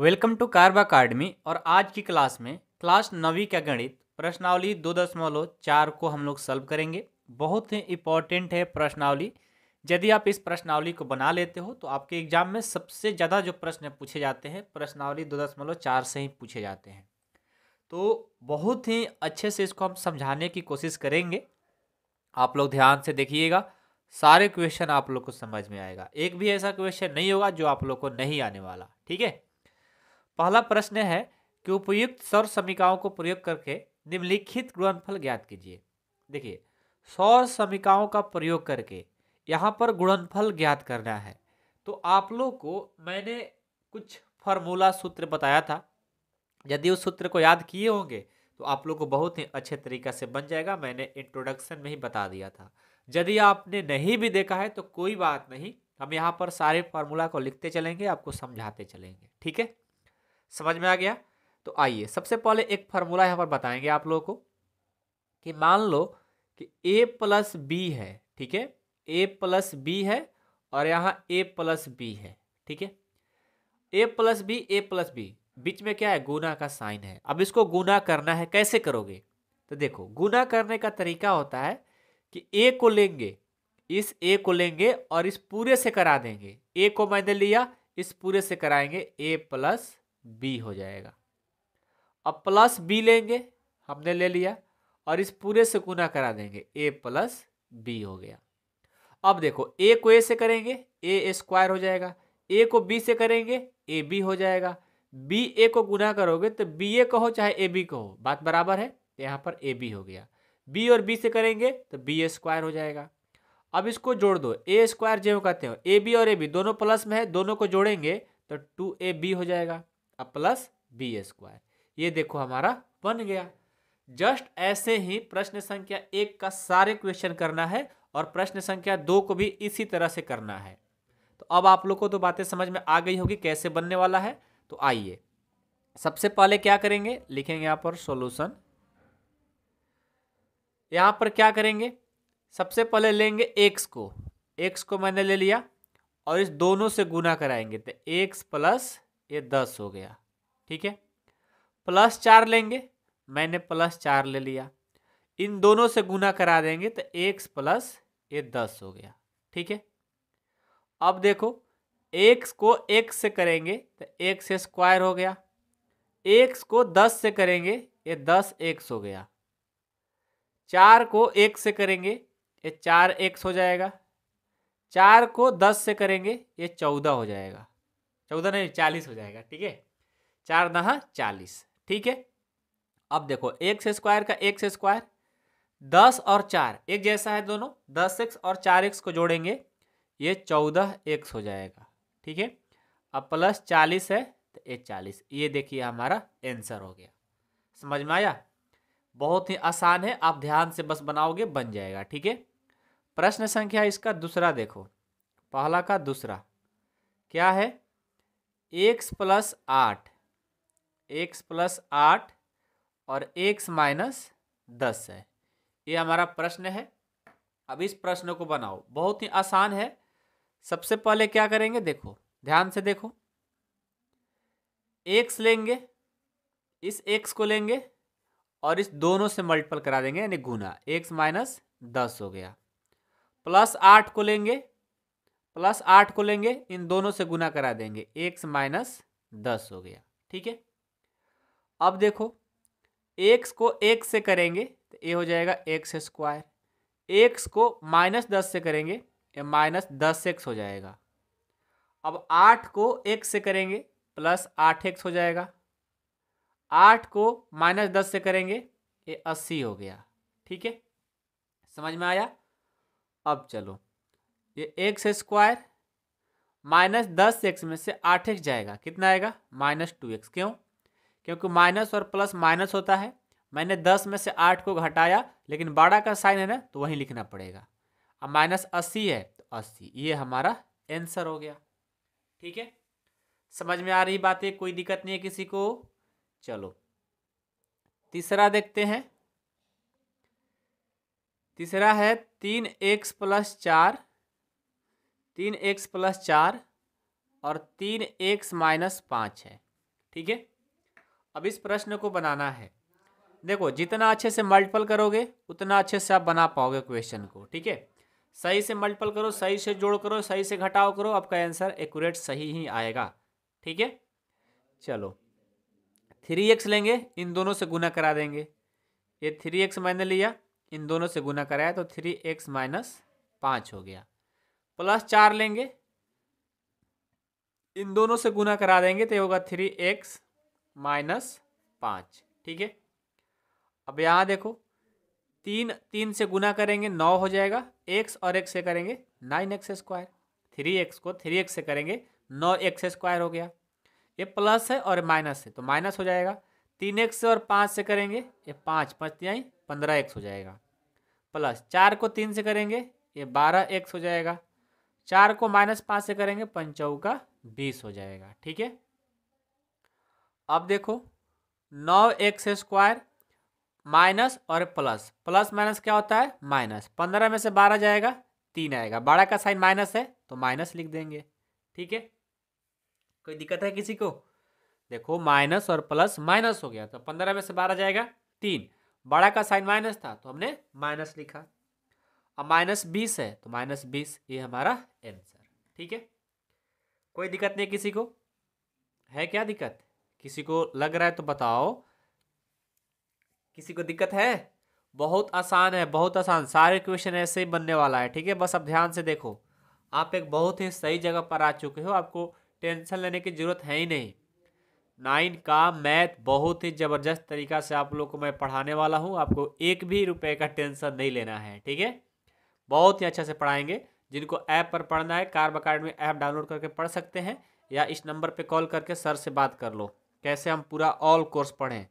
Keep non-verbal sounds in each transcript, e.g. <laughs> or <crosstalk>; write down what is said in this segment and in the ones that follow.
welcome to कार्बा academy और आज की क्लास में क्लास नवी का गणित प्रश्नावली दो दशमलव चार को हम लोग सॉल्व करेंगे बहुत ही इम्पॉर्टेंट है प्रश्नावली यदि आप इस प्रश्नावली को बना लेते हो तो आपके एग्जाम में सबसे ज़्यादा जो प्रश्न पूछे जाते हैं प्रश्नावली दो दशमलव चार से ही पूछे जाते हैं तो बहुत ही अच्छे से इसको हम समझाने की कोशिश करेंगे आप लोग ध्यान से देखिएगा सारे क्वेश्चन आप लोग को समझ में आएगा एक भी ऐसा क्वेश्चन नहीं होगा जो आप लोग को नहीं आने वाला ठीक है पहला प्रश्न है कि उपयुक्त सौर समीकाओं को प्रयोग करके निम्नलिखित गुणनफल ज्ञात कीजिए देखिए सौर समीकाओं का प्रयोग करके यहाँ पर गुणनफल ज्ञात करना है तो आप लोग को मैंने कुछ फॉर्मूला सूत्र बताया था यदि उस सूत्र को याद किए होंगे तो आप लोग को बहुत ही अच्छे तरीका से बन जाएगा मैंने इंट्रोडक्शन में ही बता दिया था यदि आपने नहीं भी देखा है तो कोई बात नहीं हम यहाँ पर सारे फार्मूला को लिखते चलेंगे आपको समझाते चलेंगे ठीक है समझ में आ गया तो आइए सबसे पहले एक फार्मूला यहाँ पर बताएंगे आप लोगों को कि मान लो कि ए प्लस बी है ठीक है ए प्लस बी है और यहाँ ए प्लस बी है ठीक है ए plus B A plus B बीच में क्या है गुना का साइन है अब इसको गुना करना है कैसे करोगे तो देखो गुना करने का तरीका होता है कि ए को लेंगे इस ए को लेंगे और इस पूरे से करा देंगे ए को मैंने लिया इस पूरे से कराएंगे ए प्लस बी हो जाएगा अब प्लस बी लेंगे हमने ले लिया और इस पूरे से गुना करा देंगे ए प्लस बी हो गया अब देखो ए को ए से करेंगे ए स्क्वायर हो जाएगा ए को बी से करेंगे ए बी हो जाएगा बी ए को गुना करोगे तो बी ए कहो चाहे ए बी कहो बात बराबर है तो यहाँ पर ए बी हो गया बी और बी से करेंगे तो बी ए स्क्वायर हो जाएगा अब इसको जोड़ दो ए स्क्वायर जो कहते हो ए बी और ए बी दोनों प्लस में है दोनों को जोड़ेंगे तो टू ए बी हो जाएगा प्लस बी स्क्वायर ये देखो हमारा बन गया जस्ट ऐसे ही प्रश्न संख्या एक का सारे क्वेश्चन करना है और प्रश्न संख्या दो को भी इसी तरह से करना है तो अब आप लोग को तो बातें समझ में आ गई होगी कैसे बनने वाला है तो आइए सबसे पहले क्या करेंगे लिखेंगे यहाँ पर सॉल्यूशन यहाँ पर क्या करेंगे सबसे पहले लेंगे एक्स को एक्स को मैंने ले लिया और इस दोनों से गुना कराएंगे तो एक्स प्लस ये दस हो गया ठीक है प्लस चार लेंगे मैंने प्लस चार ले लिया इन दोनों से गुना करा देंगे तो एक्स प्लस ये दस हो गया ठीक है अब देखो एक्स को एक्स से करेंगे तो एक्स स्क्वायर हो गया एक्स को दस से करेंगे ये दस एक्स हो गया चार को एक से करेंगे ये चार एक्स हो जाएगा चार को दस से करेंगे ये चौदह हो जाएगा चौदह नहीं चालीस हो जाएगा ठीक है चार दहा चालीस ठीक है अब देखो एक से स्क्वायर का एक से स्क्वायर दस और चार एक जैसा है दोनों दस एक्स और चार एक्स को जोड़ेंगे ये चौदह एक्स हो जाएगा ठीक है अब प्लस चालीस है तो ये चालीस ये देखिए हमारा आंसर हो गया समझ में आया बहुत ही आसान है आप ध्यान से बस बनाओगे बन जाएगा ठीक है प्रश्न संख्या इसका दूसरा देखो पहला का दूसरा क्या है एक्स प्लस आठ एक्स प्लस आठ और एक्स माइनस दस है ये हमारा प्रश्न है अब इस प्रश्न को बनाओ बहुत ही आसान है सबसे पहले क्या करेंगे देखो ध्यान से देखो एक्स लेंगे इस एक्स को लेंगे और इस दोनों से मल्टीपल करा देंगे यानी गुना एक्स माइनस दस हो गया प्लस आठ को लेंगे प्लस आठ को लेंगे इन दोनों से गुना करा देंगे एक्स माइनस दस हो गया ठीक है अब देखो एक्स को एक से करेंगे तो ये हो जाएगा एक्स स्क्वायर एक्स को माइनस दस से करेंगे ये माइनस दस एक्स हो जाएगा अब आठ को एक से करेंगे प्लस आठ एक्स हो जाएगा आठ को माइनस दस से करेंगे ये अस्सी हो गया ठीक है समझ में आया अब चलो ये एक्स स्क्वायर माइनस दस एक्स में से आठ एक्स जाएगा कितना आएगा माइनस टू एक्स क्यों क्योंकि माइनस और प्लस माइनस होता है मैंने दस में से आठ को घटाया लेकिन बारह का साइन है ना तो वहीं लिखना पड़ेगा अब माइनस अस्सी है तो अस्सी ये हमारा आंसर हो गया ठीक है समझ में आ रही बातें कोई दिक्कत नहीं है किसी को चलो तीसरा देखते हैं तीसरा है तीन एक्स प्लस चार तीन एक्स प्लस चार और तीन एक्स माइनस पाँच है ठीक है अब इस प्रश्न को बनाना है देखो जितना अच्छे से मल्टीपल करोगे उतना अच्छे से आप बना पाओगे क्वेश्चन को ठीक है सही से मल्टीपल करो सही से जोड़ करो सही से घटाओ करो आपका आंसर एक्यूरेट सही ही आएगा ठीक है चलो थ्री एक्स लेंगे इन दोनों से गुना करा देंगे ये थ्री एक्स मैंने लिया इन दोनों से गुना कराया तो थ्री एक्स माइनस पाँच हो गया प्लस चार लेंगे इन दोनों से गुना करा देंगे तो होगा थ्री एक्स माइनस पाँच ठीक है अब यहाँ देखो तीन तीन से गुना करेंगे नौ हो जाएगा एक्स और एक्स से करेंगे nine X square three X को थ्री एक्स से करेंगे नौ एक्स स्क्वायर हो गया ये प्लस है और माइनस है तो माइनस हो जाएगा तीन एक्स और पाँच से करेंगे ये पाँच पत्तियाँ पंद्रह एक्स हो जाएगा प्लस चार को तीन से करेंगे ये बारह एक्स हो जाएगा चार को माइनस पाँच से करेंगे पंचौ का बीस हो जाएगा ठीक है अब देखो नौ एक्स स्क्वायर माइनस और प्लस प्लस माइनस क्या होता है माइनस पंद्रह में से बारह जाएगा तीन आएगा बारह का साइन माइनस है तो माइनस लिख देंगे ठीक है कोई दिक्कत है किसी को देखो माइनस और प्लस माइनस हो गया तो पंद्रह में से बारह जाएगा तीन बड़ा का साइन माइनस था तो हमने माइनस लिखा अब माइनस बीस है तो माइनस बीस ये हमारा आंसर ठीक है कोई दिक्कत नहीं किसी को है क्या दिक्कत किसी को लग रहा है तो बताओ किसी को दिक्कत है बहुत आसान है बहुत आसान सारे क्वेश्चन ऐसे ही बनने वाला है ठीक है बस अब ध्यान से देखो आप एक बहुत ही सही जगह पर आ चुके हो आपको टेंशन लेने की ज़रूरत है ही नहीं नाइन का मैथ बहुत ही ज़बरदस्त तरीका से आप लोग को मैं पढ़ाने वाला हूँ आपको एक भी रुपए का टेंशन नहीं लेना है ठीक है बहुत ही अच्छा से पढ़ाएंगे जिनको ऐप पर पढ़ना है कार्ब अकाडमी ऐप डाउनलोड करके पढ़ सकते हैं या इस नंबर पे कॉल करके सर से बात कर लो कैसे हम पूरा ऑल कोर्स पढ़ें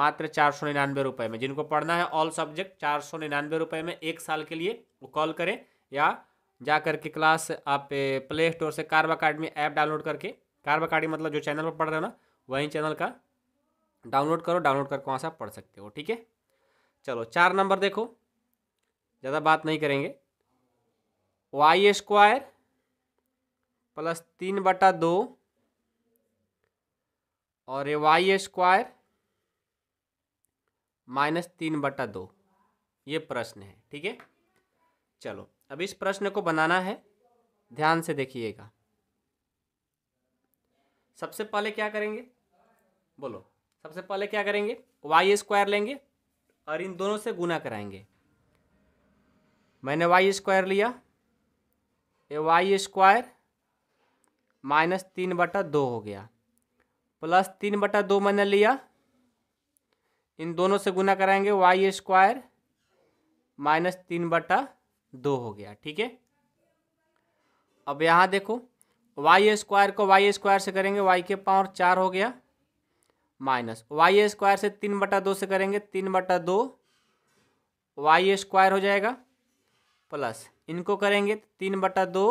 मात्र चार सौ निन्यानवे रुपये में जिनको पढ़ना है ऑल सब्जेक्ट चार सौ निन्यानवे रुपये में एक साल के लिए वो कॉल करें या जा करके क्लास आप प्ले स्टोर से कार्ब अकाडमी ऐप डाउनलोड करके कार्ब अकाडमी मतलब जो चैनल पर पढ़ रहे हो ना वही चैनल का डाउनलोड करो डाउनलोड करके वहाँ से आप पढ़ सकते हो ठीक है चलो चार नंबर देखो ज़्यादा बात नहीं करेंगे वाई स्क्वायर प्लस तीन बटा दो और ये वाई स्क्वायर माइनस तीन बटा दो ये प्रश्न है ठीक है चलो अब इस प्रश्न को बनाना है ध्यान से देखिएगा सबसे पहले क्या करेंगे बोलो सबसे पहले क्या करेंगे वाई स्क्वायर लेंगे और इन दोनों से गुना कराएंगे मैंने वाई स्क्वायर लिया ये वाई स्क्वायर माइनस तीन बटा दो हो गया प्लस तीन बटा दो मैंने लिया इन दोनों से गुना कराएंगे वाई स्क्वायर माइनस तीन बटा दो हो गया ठीक है अब यहाँ देखो वाई स्क्वायर को वाई स्क्वायर से करेंगे वाई के पावर चार हो गया माइनस वाई स्क्वायर से तीन बटा दो से करेंगे तीन बटा दो वाई स्क्वायर हो जाएगा प्लस इनको करेंगे तो तीन बटा दो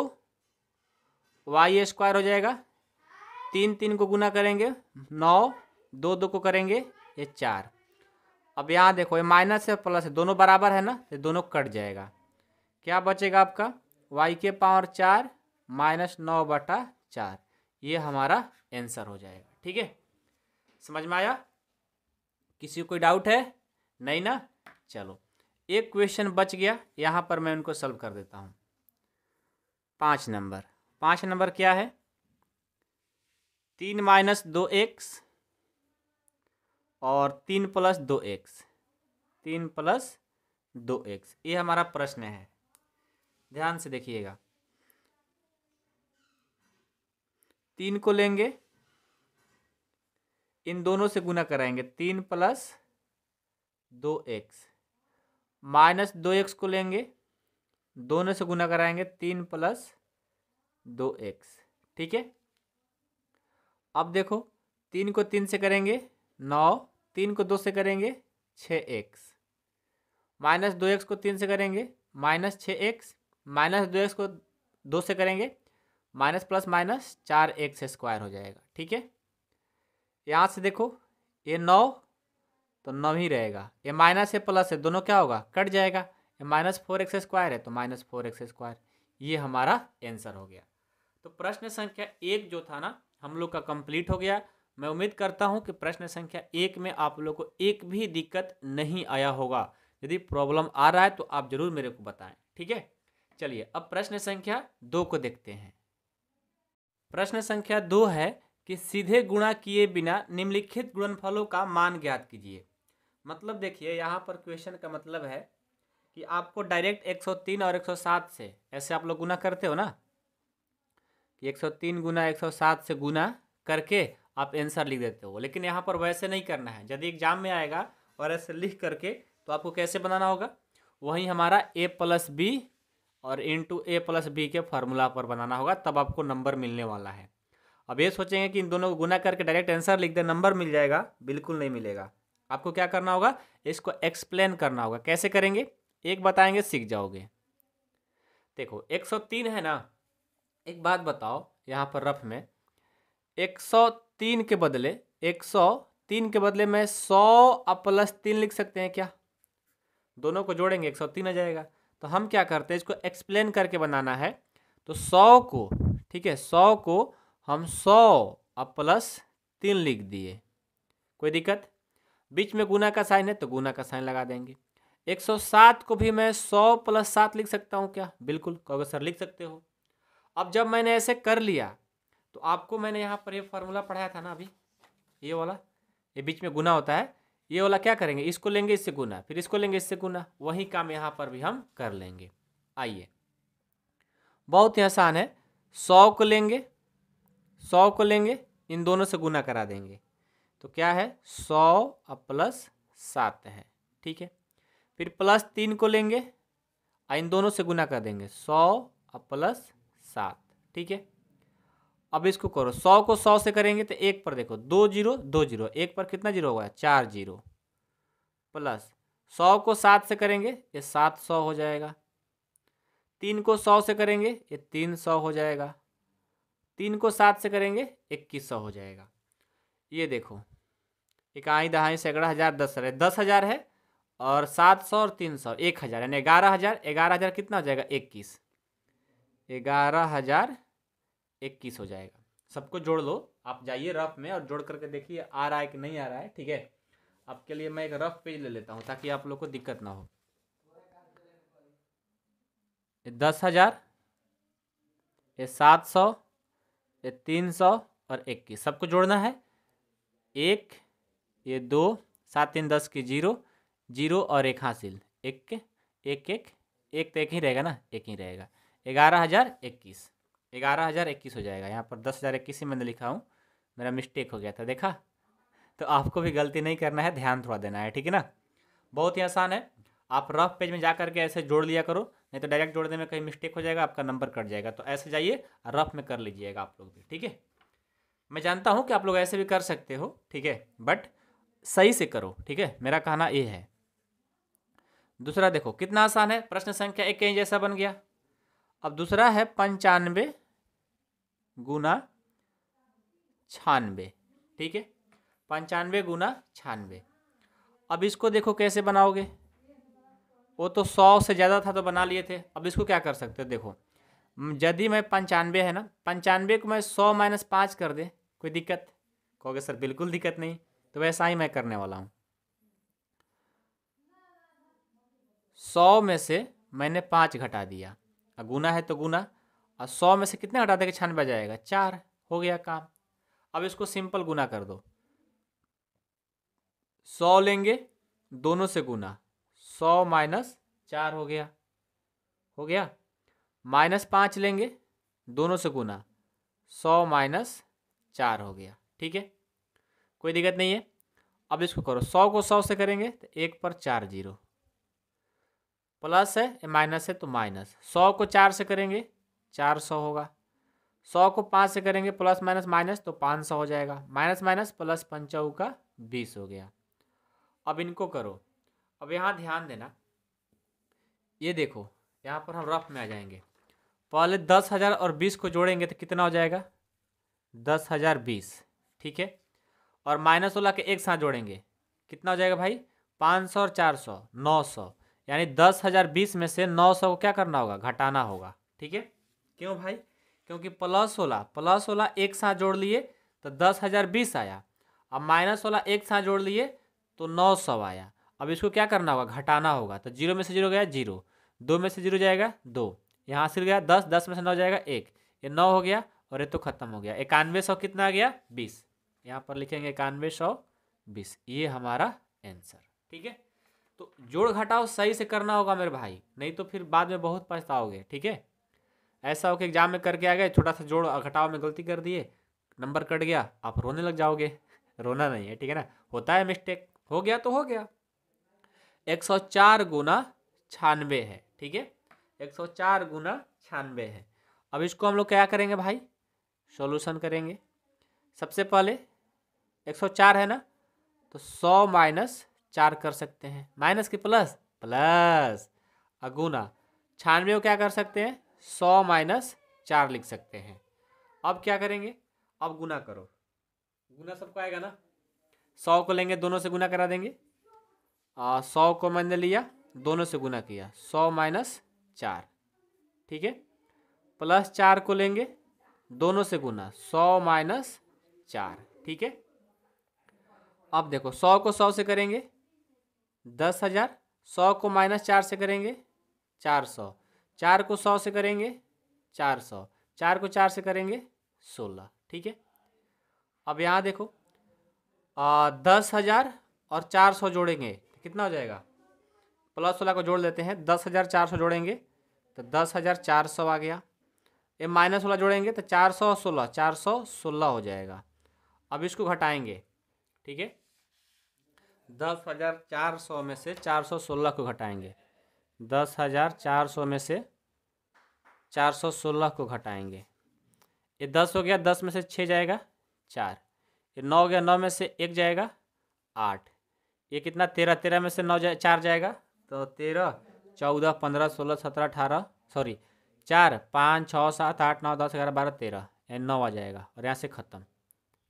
वाई स्क्वायर हो जाएगा तीन तीन को गुना करेंगे नौ दो दो को करेंगे ये चार अब यहाँ देखो ये माइनस है प्लस है दोनों बराबर है ना तो दोनों कट जाएगा क्या बचेगा आपका वाई के पावर चार माइनस नौ बटा चार ये हमारा आंसर हो जाएगा ठीक है समझ में आया किसी को कोई डाउट है नहीं ना चलो एक क्वेश्चन बच गया यहाँ पर मैं उनको सॉल्व कर देता हूँ पाँच नंबर पाँच नंबर क्या है तीन माइनस दो एक्स और तीन प्लस दो एक्स तीन प्लस दो एक्स ये हमारा प्रश्न है ध्यान से देखिएगा तीन को लेंगे इन दोनों से गुना कराएंगे तीन प्लस दो एक्स माइनस दो एक्स को लेंगे दोनों से गुना कराएंगे तीन प्लस दो एक्स ठीक है अब देखो तीन को तीन से करेंगे नौ तीन को दो से करेंगे छ एक्स माइनस दो एक्स को तीन से करेंगे माइनस छ एक्स माइनस दो एक्स को दो से करेंगे माइनस प्लस माइनस चार एक्स स्क्वायर हो जाएगा ठीक है यहाँ से देखो ये नौ तो नव ही रहेगा ये माइनस है प्लस है दोनों क्या होगा कट जाएगा ये माइनस फोर एक्स स्क्वायर है तो माइनस फोर एक्स स्क्वायर ये हमारा आंसर हो गया तो प्रश्न संख्या एक जो था ना हम लोग का कंप्लीट हो गया मैं उम्मीद करता हूँ कि प्रश्न संख्या एक में आप लोग को एक भी दिक्कत नहीं आया होगा यदि प्रॉब्लम आ रहा है तो आप जरूर मेरे को बताएं ठीक है चलिए अब प्रश्न संख्या दो को देखते हैं प्रश्न संख्या दो है कि सीधे गुणा किए बिना निम्नलिखित गुणनफलों का मान ज्ञात कीजिए मतलब देखिए यहाँ पर क्वेश्चन का मतलब है कि आपको डायरेक्ट 103 और 107 से ऐसे आप लोग गुना करते हो ना कि 103 गुना 107 से गुना करके आप आंसर लिख देते हो लेकिन यहाँ पर वैसे नहीं करना है यदि एग्जाम में आएगा और ऐसे लिख करके तो आपको कैसे बनाना होगा वहीं हमारा ए प्लस बी और इंटू ए प्लस बी के फार्मूला पर बनाना होगा तब आपको नंबर मिलने वाला है अब ये सोचेंगे कि इन दोनों को गुना करके डायरेक्ट आंसर लिख दे नंबर मिल जाएगा बिल्कुल नहीं मिलेगा आपको क्या करना होगा इसको एक्सप्लेन करना होगा कैसे करेंगे एक बताएंगे सीख जाओगे देखो 103 है ना एक बात बताओ यहाँ पर रफ में 103 के बदले 103 के बदले मैं 100 और प्लस तीन लिख सकते हैं क्या दोनों को जोड़ेंगे 103 सौ आ जाएगा तो हम क्या करते हैं इसको एक्सप्लेन करके बनाना है तो 100 को ठीक है 100 को हम 100 और प्लस तीन लिख दिए कोई दिक्कत बीच में गुना का साइन है तो गुना का साइन लगा देंगे 107 को भी मैं 100 प्लस सात लिख सकता हूँ क्या बिल्कुल कहोगे तो सर लिख सकते हो अब जब मैंने ऐसे कर लिया तो आपको मैंने यहाँ पर ये फार्मूला पढ़ाया था ना अभी ये वाला ये बीच में गुना होता है ये वाला क्या करेंगे इसको लेंगे इससे गुना फिर इसको लेंगे इससे गुना वही काम यहाँ पर भी हम कर लेंगे आइए बहुत ही आसान है सौ को लेंगे सौ को लेंगे इन दोनों से गुना करा देंगे तो क्या है सौ और प्लस सात है ठीक है फिर प्लस तीन को लेंगे और इन दोनों से गुना कर देंगे सौ और प्लस सात ठीक है अब इसको करो सौ को सौ से करेंगे तो एक पर देखो दो जीरो दो जीरो एक पर कितना जीरो होगा चार जीरो प्लस सौ को सात से करेंगे ये सात सौ हो जाएगा तीन को सौ से करेंगे ये तीन सौ हो जाएगा तीन को सात से करेंगे इक्कीस सौ हो जाएगा ये देखो इकाई दहाई सैकड़ा हज़ार दस हजार दस हज़ार है और सात सौ और तीन सौ एक हज़ार यानी ग्यारह हज़ार ग्यारह हज़ार कितना हो जाएगा इक्कीस ग्यारह हज़ार इक्कीस हो जाएगा सबको जोड़ लो आप जाइए रफ में और जोड़ करके देखिए आ रहा है कि नहीं आ रहा है ठीक है आपके लिए मैं एक रफ पेज ले लेता हूँ ताकि आप लोग को दिक्कत ना हो दस हज़ार ये सात सौ ये तीन सौ और इक्कीस सबको जोड़ना है एक ये दो सात तीन दस की जीरो जीरो और एक हासिल एक के एक एक एक तो एक ही रहेगा ना एक ही रहेगा ग्यारह हज़ार इक्कीस ग्यारह हज़ार इक्कीस हो जाएगा यहाँ पर दस हज़ार इक्कीस ही मैंने लिखा हूँ मेरा मिस्टेक हो गया था देखा तो आपको भी गलती नहीं करना है ध्यान थोड़ा देना है ठीक है ना बहुत ही आसान है आप रफ पेज में जा करके ऐसे जोड़ लिया करो नहीं तो डायरेक्ट जोड़ने में कहीं मिस्टेक हो जाएगा आपका नंबर कट जाएगा तो ऐसे जाइए रफ में कर लीजिएगा आप लोग भी ठीक है मैं जानता हूँ कि आप लोग ऐसे भी कर सकते हो ठीक है बट सही से करो ठीक है मेरा कहना ये है दूसरा देखो कितना आसान है प्रश्न संख्या एक कहीं जैसा बन गया अब दूसरा है पंचानवे गुना छानवे ठीक है पंचानवे गुना छानवे अब इसको देखो कैसे बनाओगे वो तो सौ से ज़्यादा था तो बना लिए थे अब इसको क्या कर सकते हो देखो यदि मैं पंचानवे है ना पंचानवे को मैं सौ माइनस पाँच कर दे कोई दिक्कत कहोगे सर बिल्कुल दिक्कत नहीं तो वैसा ही मैं करने वाला हूँ सौ में से मैंने पाँच घटा दिया अब गुना है तो गुना और सौ में से कितने घटा देगा छियानवे जाएगा चार हो गया काम अब इसको सिंपल गुना कर दो सौ लेंगे दोनों से गुना सौ माइनस चार हो गया हो गया माइनस पाँच लेंगे दोनों से गुना सौ माइनस चार हो गया ठीक है कोई दिक्कत नहीं है अब इसको करो सौ को सौ से करेंगे तो एक पर चार जीरो प्लस है माइनस है तो माइनस सौ को चार से करेंगे चार सौ होगा सौ को पाँच से करेंगे प्लस माइनस माइनस तो पाँच सौ हो जाएगा माइनस माइनस प्लस पंचाऊ का बीस हो गया अब इनको करो अब यहाँ ध्यान देना ये देखो यहाँ पर हम रफ में आ जाएंगे पहले दस हज़ार और बीस को जोड़ेंगे तो कितना हो जाएगा दस हज़ार बीस ठीक है और माइनस सोलह के एक साथ जोड़ेंगे कितना हो जाएगा भाई पाँच सौ और चार सौ नौ सौ यानी दस हज़ार बीस में से नौ सौ को क्या करना होगा घटाना होगा ठीक है क्यों भाई क्योंकि प्लस सोलह प्लस सोलह एक साथ जोड़ लिए तो दस हज़ार बीस आया अब माइनस सोलह एक साथ जोड़ लिए तो नौ सौ आया अब इसको क्या करना होगा घटाना होगा तो जीरो में से जीरो गया जीरो दो में से जीरो जाएगा दो यहाँ से गया दस दस में से नौ जाएगा एक ये नौ हो गया और ये तो खत्म हो गया इक्यानवे सौ कितना आ गया बीस यहाँ पर लिखेंगे इक्यानवे सौ बीस ये हमारा आंसर ठीक है तो जोड़ घटाओ सही से करना होगा मेरे भाई नहीं तो फिर बाद में बहुत पछताओगे ठीक है ऐसा हो कि एग्जाम में करके आ गए छोटा सा जोड़ घटाओ में गलती कर दिए नंबर कट गया आप रोने लग जाओगे रोना नहीं है ठीक है ना होता है मिस्टेक हो गया तो हो गया एक सौ चार गुना छानवे है ठीक है एक सौ चार गुना छानवे है अब इसको हम लोग क्या करेंगे भाई सॉल्यूशन करेंगे सबसे पहले एक सौ चार है ना तो सौ माइनस चार कर सकते हैं माइनस की प्लस प्लस अगुना छानवे को क्या कर सकते हैं सौ माइनस चार लिख सकते हैं अब क्या करेंगे अब गुना करो गुना सबको आएगा ना सौ को लेंगे दोनों से गुना करा देंगे आ, सौ को मैंने लिया दोनों से गुना किया सौ माइनस चार ठीक है प्लस चार को लेंगे दोनों से गुना सौ माइनस चार ठीक है अब देखो सौ को सौ से करेंगे दस हज़ार सौ को माइनस चार से करेंगे चार सौ चार को सौ से करेंगे चार सौ चार को चार से करेंगे सोलह ठीक है अब यहाँ देखो आ, दस हज़ार और चार सौ जोड़ेंगे तो कितना हो जाएगा प्लस सोलह को जोड़ देते हैं दस हज़ार चार सौ जोड़ेंगे तो दस हज़ार चार सौ आ गया ये माइनस सोलह जोड़ेंगे तो चार सौ सोलह चार सौ सोलह हो जाएगा अब इसको घटाएंगे ठीक है दस हज़ार चार सौ में से चार सौ सोलह को घटाएंगे दस हज़ार चार सौ में से चार सौ सोलह को घटाएंगे ये दस हो गया दस में से छः जाएगा चार ये नौ हो गया नौ में से एक जाएगा आठ ये कितना तेरह तेरह में से नौ जा चार जाएगा तो तेरह चौदह पंद्रह सोलह सत्रह अठारह सॉरी चार पाँच छः सात आठ नौ दस ग्यारह बारह तेरह यानी नौ आ जाएगा और यहाँ से ख़त्म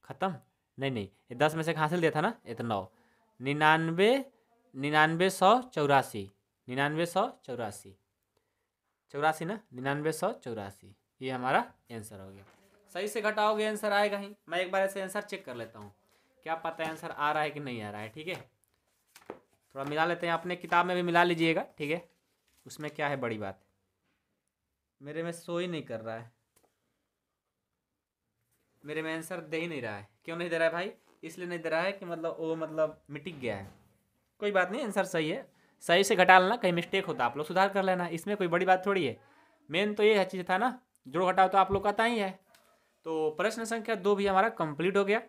ख़त्म नहीं नहीं ये दस में से कहाँ से दिया था ना ये तो नौ निन्यानवे निन्यानवे सौ चौरासी निन्यानवे सौ चौरासी चौरासी ना निन्यानवे सौ चौरासी ये हमारा आंसर हो गया सही से घटाओगे आंसर आएगा ही मैं एक बार ऐसे आंसर चेक कर लेता हूँ क्या पता है आंसर आ रहा है कि नहीं आ रहा है ठीक है थोड़ा मिला लेते हैं अपने किताब में भी मिला लीजिएगा ठीक है उसमें क्या है बड़ी बात मेरे में सो ही नहीं कर रहा है मेरे में आंसर दे ही नहीं रहा है क्यों नहीं दे रहा है भाई इसलिए नहीं दे रहा है कि मतलब वो मतलब मिटिक गया है कोई बात नहीं आंसर सही है सही से घटा लेना कहीं मिस्टेक होता तो आप लोग सुधार कर लेना इसमें कोई बड़ी बात थोड़ी है मेन तो ये चीज़ था ना जोड़ घटाओ तो आप लोग का ही है तो प्रश्न संख्या दो भी हमारा कंप्लीट हो गया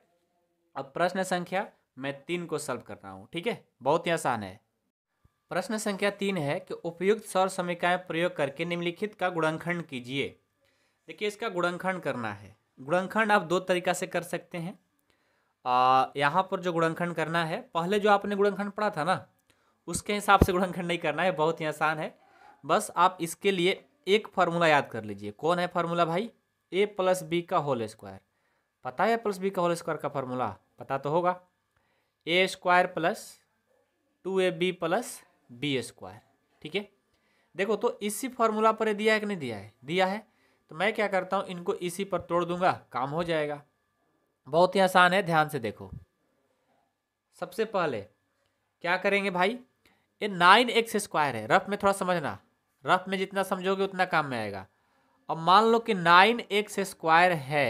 अब प्रश्न संख्या मैं तीन को सॉल्व कर रहा हूँ ठीक है बहुत ही आसान है प्रश्न संख्या तीन है कि उपयुक्त सौर समीकाएँ प्रयोग करके निम्नलिखित का गुणनखंड कीजिए देखिए इसका गुणनखंड करना है गुणनखंड आप दो तरीका से कर सकते हैं यहाँ पर जो गुणनखंड करना है पहले जो आपने गुणनखंड पढ़ा था ना उसके हिसाब से गुणनखंड नहीं करना है बहुत ही आसान है बस आप इसके लिए एक फार्मूला याद कर लीजिए कौन है फार्मूला भाई ए प्लस बी का होल स्क्वायर पता है प्लस बी का होल स्क्वायर का फार्मूला पता तो होगा A square plus two A B plus B square ठीक है देखो तो इसी फार्मूला पर दिया है कि नहीं दिया है दिया है तो मैं क्या करता हूँ इनको इसी पर तोड़ दूंगा काम हो जाएगा बहुत ही आसान है ध्यान से देखो सबसे पहले क्या करेंगे भाई ये नाइन एक्स स्क्वायर है रफ में थोड़ा समझना रफ में जितना समझोगे उतना काम में आएगा अब मान लो कि नाइन एक्स स्क्वायर है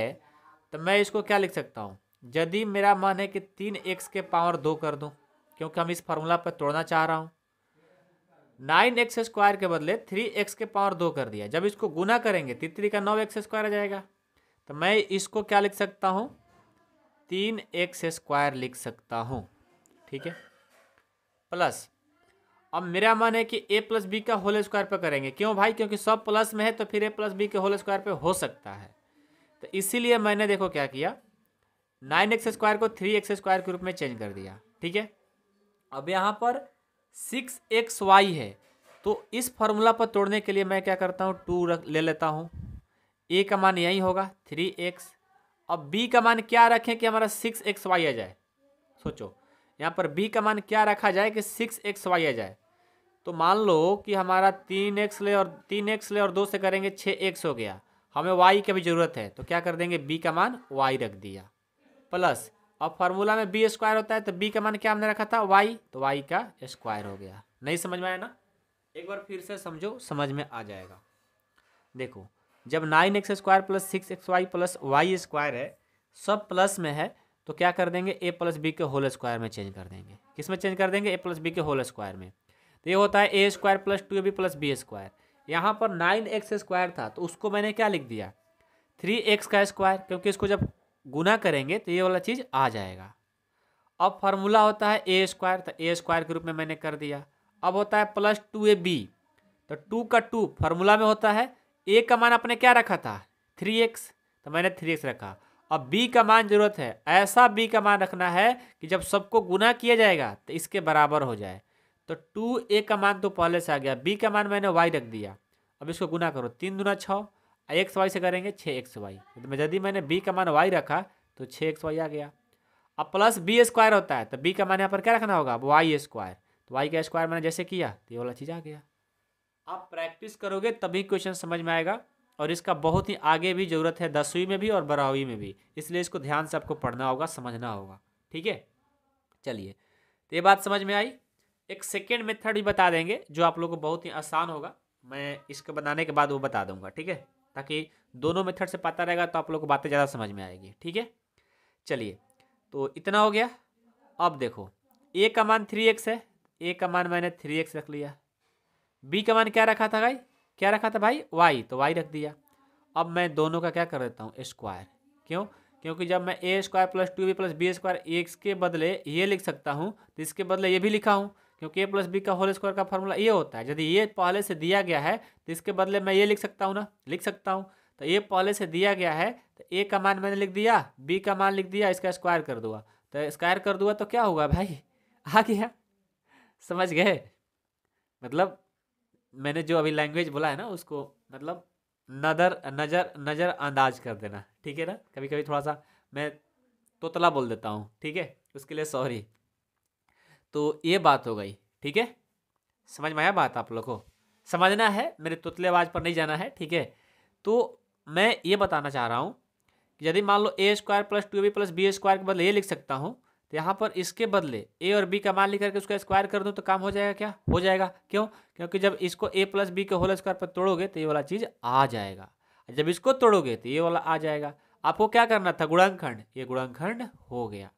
तो मैं इसको क्या लिख सकता हूँ यदि मेरा मन है कि तीन एक्स के पावर दो कर दूँ क्योंकि हम इस फार्मूला पर तोड़ना चाह रहा हूँ नाइन एक्स स्क्वायर के बदले थ्री एक्स के पावर दो कर दिया जब इसको गुना करेंगे तीतरी का नौ एक्स स्क्वायर आ जाएगा तो मैं इसको क्या लिख सकता हूँ तीन एक्स स्क्वायर लिख सकता हूँ ठीक है प्लस अब मेरा मन है कि ए प्लस बी का होल स्क्वायर पर करेंगे क्यों भाई क्योंकि सब प्लस में है तो फिर ए प्लस बी के होल स्क्वायर पर हो सकता है तो इसीलिए मैंने देखो क्या किया नाइन एक्स स्क्वायर को थ्री एक्स स्क्वायर के रूप में चेंज कर दिया ठीक है अब यहाँ पर सिक्स एक्स वाई है तो इस फार्मूला पर तोड़ने के लिए मैं क्या करता हूँ टू रख ले लेता हूँ ए का मान यही होगा थ्री एक्स अब b का मान क्या रखें कि हमारा सिक्स एक्स वाई आ जाए सोचो यहाँ पर b का मान क्या रखा जाए कि सिक्स एक्स वाई आ जाए तो मान लो कि हमारा तीन एक्स ले और तीन एक्स ले और दो से करेंगे छः एक्स हो गया हमें y की भी ज़रूरत है तो क्या कर देंगे b का मान y रख दिया प्लस अब फार्मूला में बी स्क्वायर होता है तो बी का मान क्या हमने रखा था वाई तो वाई का स्क्वायर हो गया नहीं समझ में आया ना एक बार फिर से समझो समझ में आ जाएगा देखो जब nine X square plus six X Y plus Y square है सब प्लस में है तो क्या कर देंगे ए प्लस बी के होल स्क्वायर में चेंज कर देंगे किस में चेंज कर देंगे ए प्लस बी के होल स्क्वायर में तो ये होता है ए square plus two A B plus B square यहाँ पर नाइन एक्स स्क्वायर था तो उसको मैंने क्या लिख दिया थ्री एक्स का स्क्वायर क्योंकि इसको जब गुना करेंगे तो ये वाला चीज़ आ जाएगा अब फार्मूला होता है ए स्क्वायर तो ए स्क्वायर के रूप में मैंने कर दिया अब होता है प्लस टू ए बी तो टू का टू फार्मूला में होता है ए का मान आपने क्या रखा था थ्री एक्स तो मैंने थ्री एक्स रखा अब बी का मान जरूरत है ऐसा बी का मान रखना है कि जब सबको गुना किया जाएगा तो इसके बराबर हो जाए तो टू ए का मान तो पहले से आ गया बी का मान मैंने वाई रख दिया अब इसको गुना करो तीन दुना छः एक्स वाई से करेंगे छः एक्स वाई तो मैं यदि मैंने बी का मान वाई रखा तो छः एक्स वाई आ गया अब प्लस बी स्क्वायर होता है तो बी का मान यहाँ पर क्या रखना होगा वाई स्क्वायर तो वाई का स्क्वायर मैंने जैसे किया तो ये वाला चीज़ आ गया आप प्रैक्टिस करोगे तभी क्वेश्चन समझ में आएगा और इसका बहुत ही आगे भी ज़रूरत है दसवीं में भी और बारहवीं में भी इसलिए इसको ध्यान से आपको पढ़ना होगा समझना होगा ठीक है चलिए तो ये बात समझ में आई एक सेकेंड मेथड भी बता देंगे जो आप लोग को बहुत ही आसान होगा मैं इसको बनाने के बाद वो बता दूंगा ठीक है ताकि दोनों मेथड से पता रहेगा तो आप लोग को बातें ज़्यादा समझ में आएगी ठीक है चलिए तो इतना हो गया अब देखो ए का मान थ्री एक्स है ए का मान मैंने थ्री एक्स रख लिया बी का मान क्या रखा था भाई क्या रखा था भाई वाई तो वाई रख दिया अब मैं दोनों का क्या कर देता हूँ स्क्वायर क्यों क्योंकि जब मैं A square plus two B plus B square X के बदले ये लिख सकता हूँ तो इसके बदले ये भी लिखा हूँ क्योंकि ए प्लस बी का होल स्क्वायर का फॉर्मूला ये होता है यदि ये पहले से दिया गया है तो इसके बदले मैं ये लिख सकता हूँ ना लिख सकता हूँ तो ये पहले से दिया गया है तो ए का मान मैंने लिख दिया बी का मान लिख दिया इसका स्क्वायर कर दूंगा तो स्क्वायर कर दूंगा तो क्या होगा भाई <laughs> आ गया समझ गए मतलब मैंने जो अभी लैंग्वेज बोला है ना उसको मतलब नदर नज़र नज़र अंदाज कर देना ठीक है ना कभी कभी थोड़ा सा मैं तोतला बोल देता हूँ ठीक है उसके लिए सॉरी तो ये बात हो गई ठीक है समझ में आया बात आप लोग को समझना है मेरे तुतले आवाज़ पर नहीं जाना है ठीक है तो मैं ये बताना चाह रहा हूँ यदि मान लो A square plus two B plus B square के बदले ये लिख सकता हूँ तो यहाँ पर इसके बदले ए और बी का मान लिख करके उसका स्क्वायर कर दूँ तो काम हो जाएगा क्या हो जाएगा क्यों क्योंकि जब इसको ए प्लस बी के होल स्क्वायर पर तोड़ोगे तो ये वाला चीज़ आ जाएगा जब इसको तोड़ोगे तो ये वाला आ जाएगा आपको क्या करना था गुणांखंड ये गुणांखंड हो गया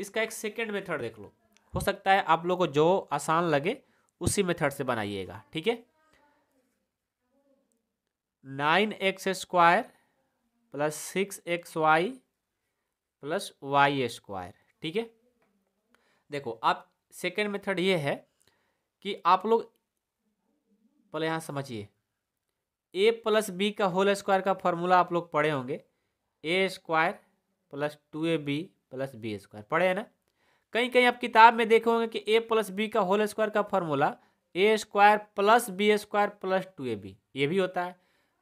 इसका एक सेकेंड मेथड देख लो हो सकता है आप लोग को जो आसान लगे उसी मेथड से बनाइएगा ठीक है nine X square plus six X Y plus Y square ठीक है देखो आप सेकेंड मेथड ये है कि आप लोग पहले यहाँ समझिए ए प्लस बी का होल स्क्वायर का फॉर्मूला आप लोग पढ़े होंगे A square plus two A B plus B square पढ़े हैं ना कहीं कहीं आप किताब में देखे होंगे कि ए प्लस बी का होल स्क्वायर का formula A square plus B square plus two A B ये भी होता है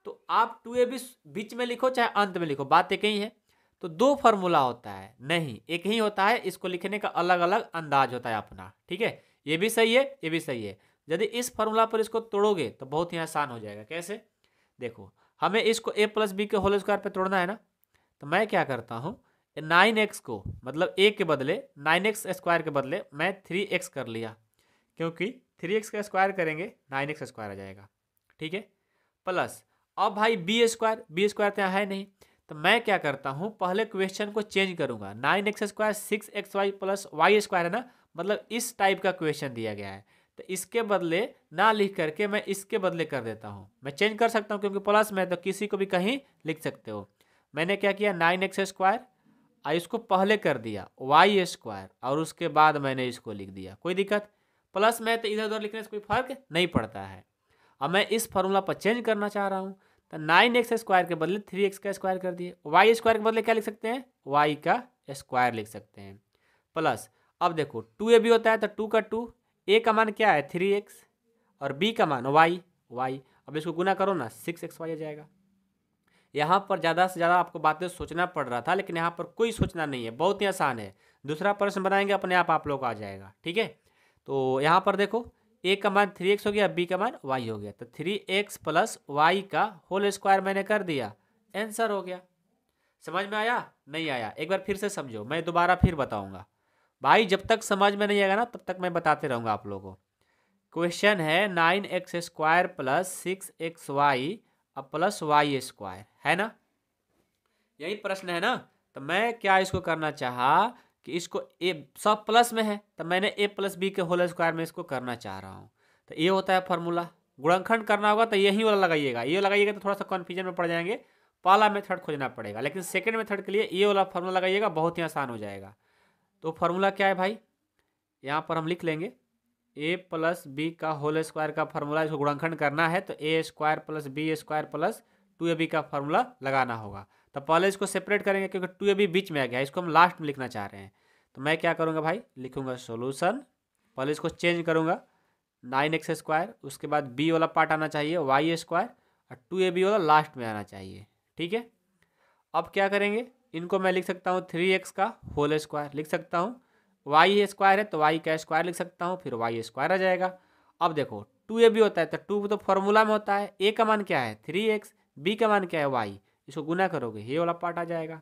तो आप टू ए बी बीच में लिखो चाहे अंत में लिखो बातें कहीं हैं है तो दो फॉर्मूला होता है नहीं एक ही होता है इसको लिखने का अलग अलग अंदाज होता है अपना ठीक है ये भी सही है ये भी सही है यदि इस फॉर्मूला पर इसको तोड़ोगे तो बहुत ही आसान हो जाएगा कैसे देखो हमें इसको ए प्लस बी के होल स्क्वायर पर तोड़ना है ना तो मैं क्या करता हूँ नाइन एक्स को मतलब ए के बदले नाइन एक्स स्क्वायर के बदले मैं थ्री एक्स कर लिया क्योंकि थ्री एक्स का स्क्वायर करेंगे नाइन एक्स स्क्वायर आ जाएगा ठीक है प्लस अब भाई बी स्क्वायर बी स्क्वायर तो यहाँ है नहीं तो मैं क्या करता हूँ पहले क्वेश्चन को चेंज करूँगा nine X square six X Y plus Y square है ना मतलब इस टाइप का क्वेश्चन दिया गया है तो इसके बदले ना लिख करके मैं इसके बदले कर देता हूँ मैं चेंज कर सकता हूँ क्योंकि प्लस में तो किसी को भी कहीं लिख सकते हो मैंने क्या किया नाइन एक्स स्क्वायर और इसको पहले कर दिया वाई स्क्वायर और उसके बाद मैंने इसको लिख दिया कोई दिक्कत प्लस में तो इधर उधर लिखने से कोई फर्क नहीं पड़ता है अब मैं इस फॉर्मूला पर चेंज करना चाह रहा हूँ तो नाइन एक्स स्क्वायर के बदले थ्री एक्स का स्क्वायर कर दिए वाई स्क्वायर के बदले क्या लिख सकते हैं वाई का स्क्वायर लिख सकते हैं प्लस अब देखो टू ए भी होता है तो टू का टू ए का मान क्या है थ्री एक्स और बी का मान वाई वाई अब इसको गुना करो ना सिक्स एक्स वाई आ जाएगा यहाँ पर ज़्यादा से ज़्यादा आपको बातें सोचना पड़ रहा था लेकिन यहाँ पर कोई सोचना नहीं है बहुत ही आसान है दूसरा प्रश्न बनाएंगे अपने आप आप लोग आ जाएगा ठीक है तो यहाँ पर देखो ए का मान थ्री एक्स हो गया बी का मान वाई हो गया तो थ्री एक्स प्लस वाई का होल स्क्वायर मैंने कर दिया आंसर हो गया समझ में आया नहीं आया एक बार फिर से समझो मैं दोबारा फिर बताऊंगा भाई जब तक समझ में नहीं आएगा ना तब तक मैं बताते रहूँगा आप लोगों को क्वेश्चन है nine X square plus six X Y और प्लस वाई स्क्वायर है ना यही प्रश्न है ना तो मैं क्या इसको करना चाहा कि इसको ए सब प्लस में है तो मैंने ए प्लस बी के होल स्क्वायर में इसको करना चाह रहा हूँ तो ये होता है फार्मूला गुणनखंड करना होगा तो यही वाला लगाइएगा ये लगाइएगा तो थोड़ा सा कन्फ्यूजन में पड़ जाएंगे पहला मेथड खोजना पड़ेगा लेकिन सेकेंड मेथड के लिए ये वाला फार्मूला लगाइएगा बहुत ही आसान हो जाएगा तो फार्मूला क्या है भाई यहाँ पर हम लिख लेंगे ए प्लस बी का होल स्क्वायर का फॉर्मूला इसको गुणनखंड करना है तो ए square plus B square plus two ए बी का फॉर्मूला लगाना होगा तो पहले इसको सेपरेट करेंगे क्योंकि टू ए बीच में आ गया इसको हम लास्ट में लिखना चाह रहे हैं तो मैं क्या करूँगा भाई लिखूँगा सोल्यूसन पहले इसको चेंज करूँगा नाइन एक्स स्क्वायर उसके बाद बी वाला पार्ट आना चाहिए वाई स्क्वायर और टू ए बी वाला लास्ट में आना चाहिए ठीक है अब क्या करेंगे इनको मैं लिख सकता हूँ थ्री एक्स का होल स्क्वायर लिख सकता हूँ वाई स्क्वायर है तो वाई का स्क्वायर लिख सकता हूँ फिर वाई स्क्वायर आ जाएगा अब देखो टू ए बी होता है तो टू तो फॉर्मूला में होता है ए का मान क्या है थ्री एक्स बी का मान क्या है वाई इसको गुना करोगे ये वाला पार्ट आ जाएगा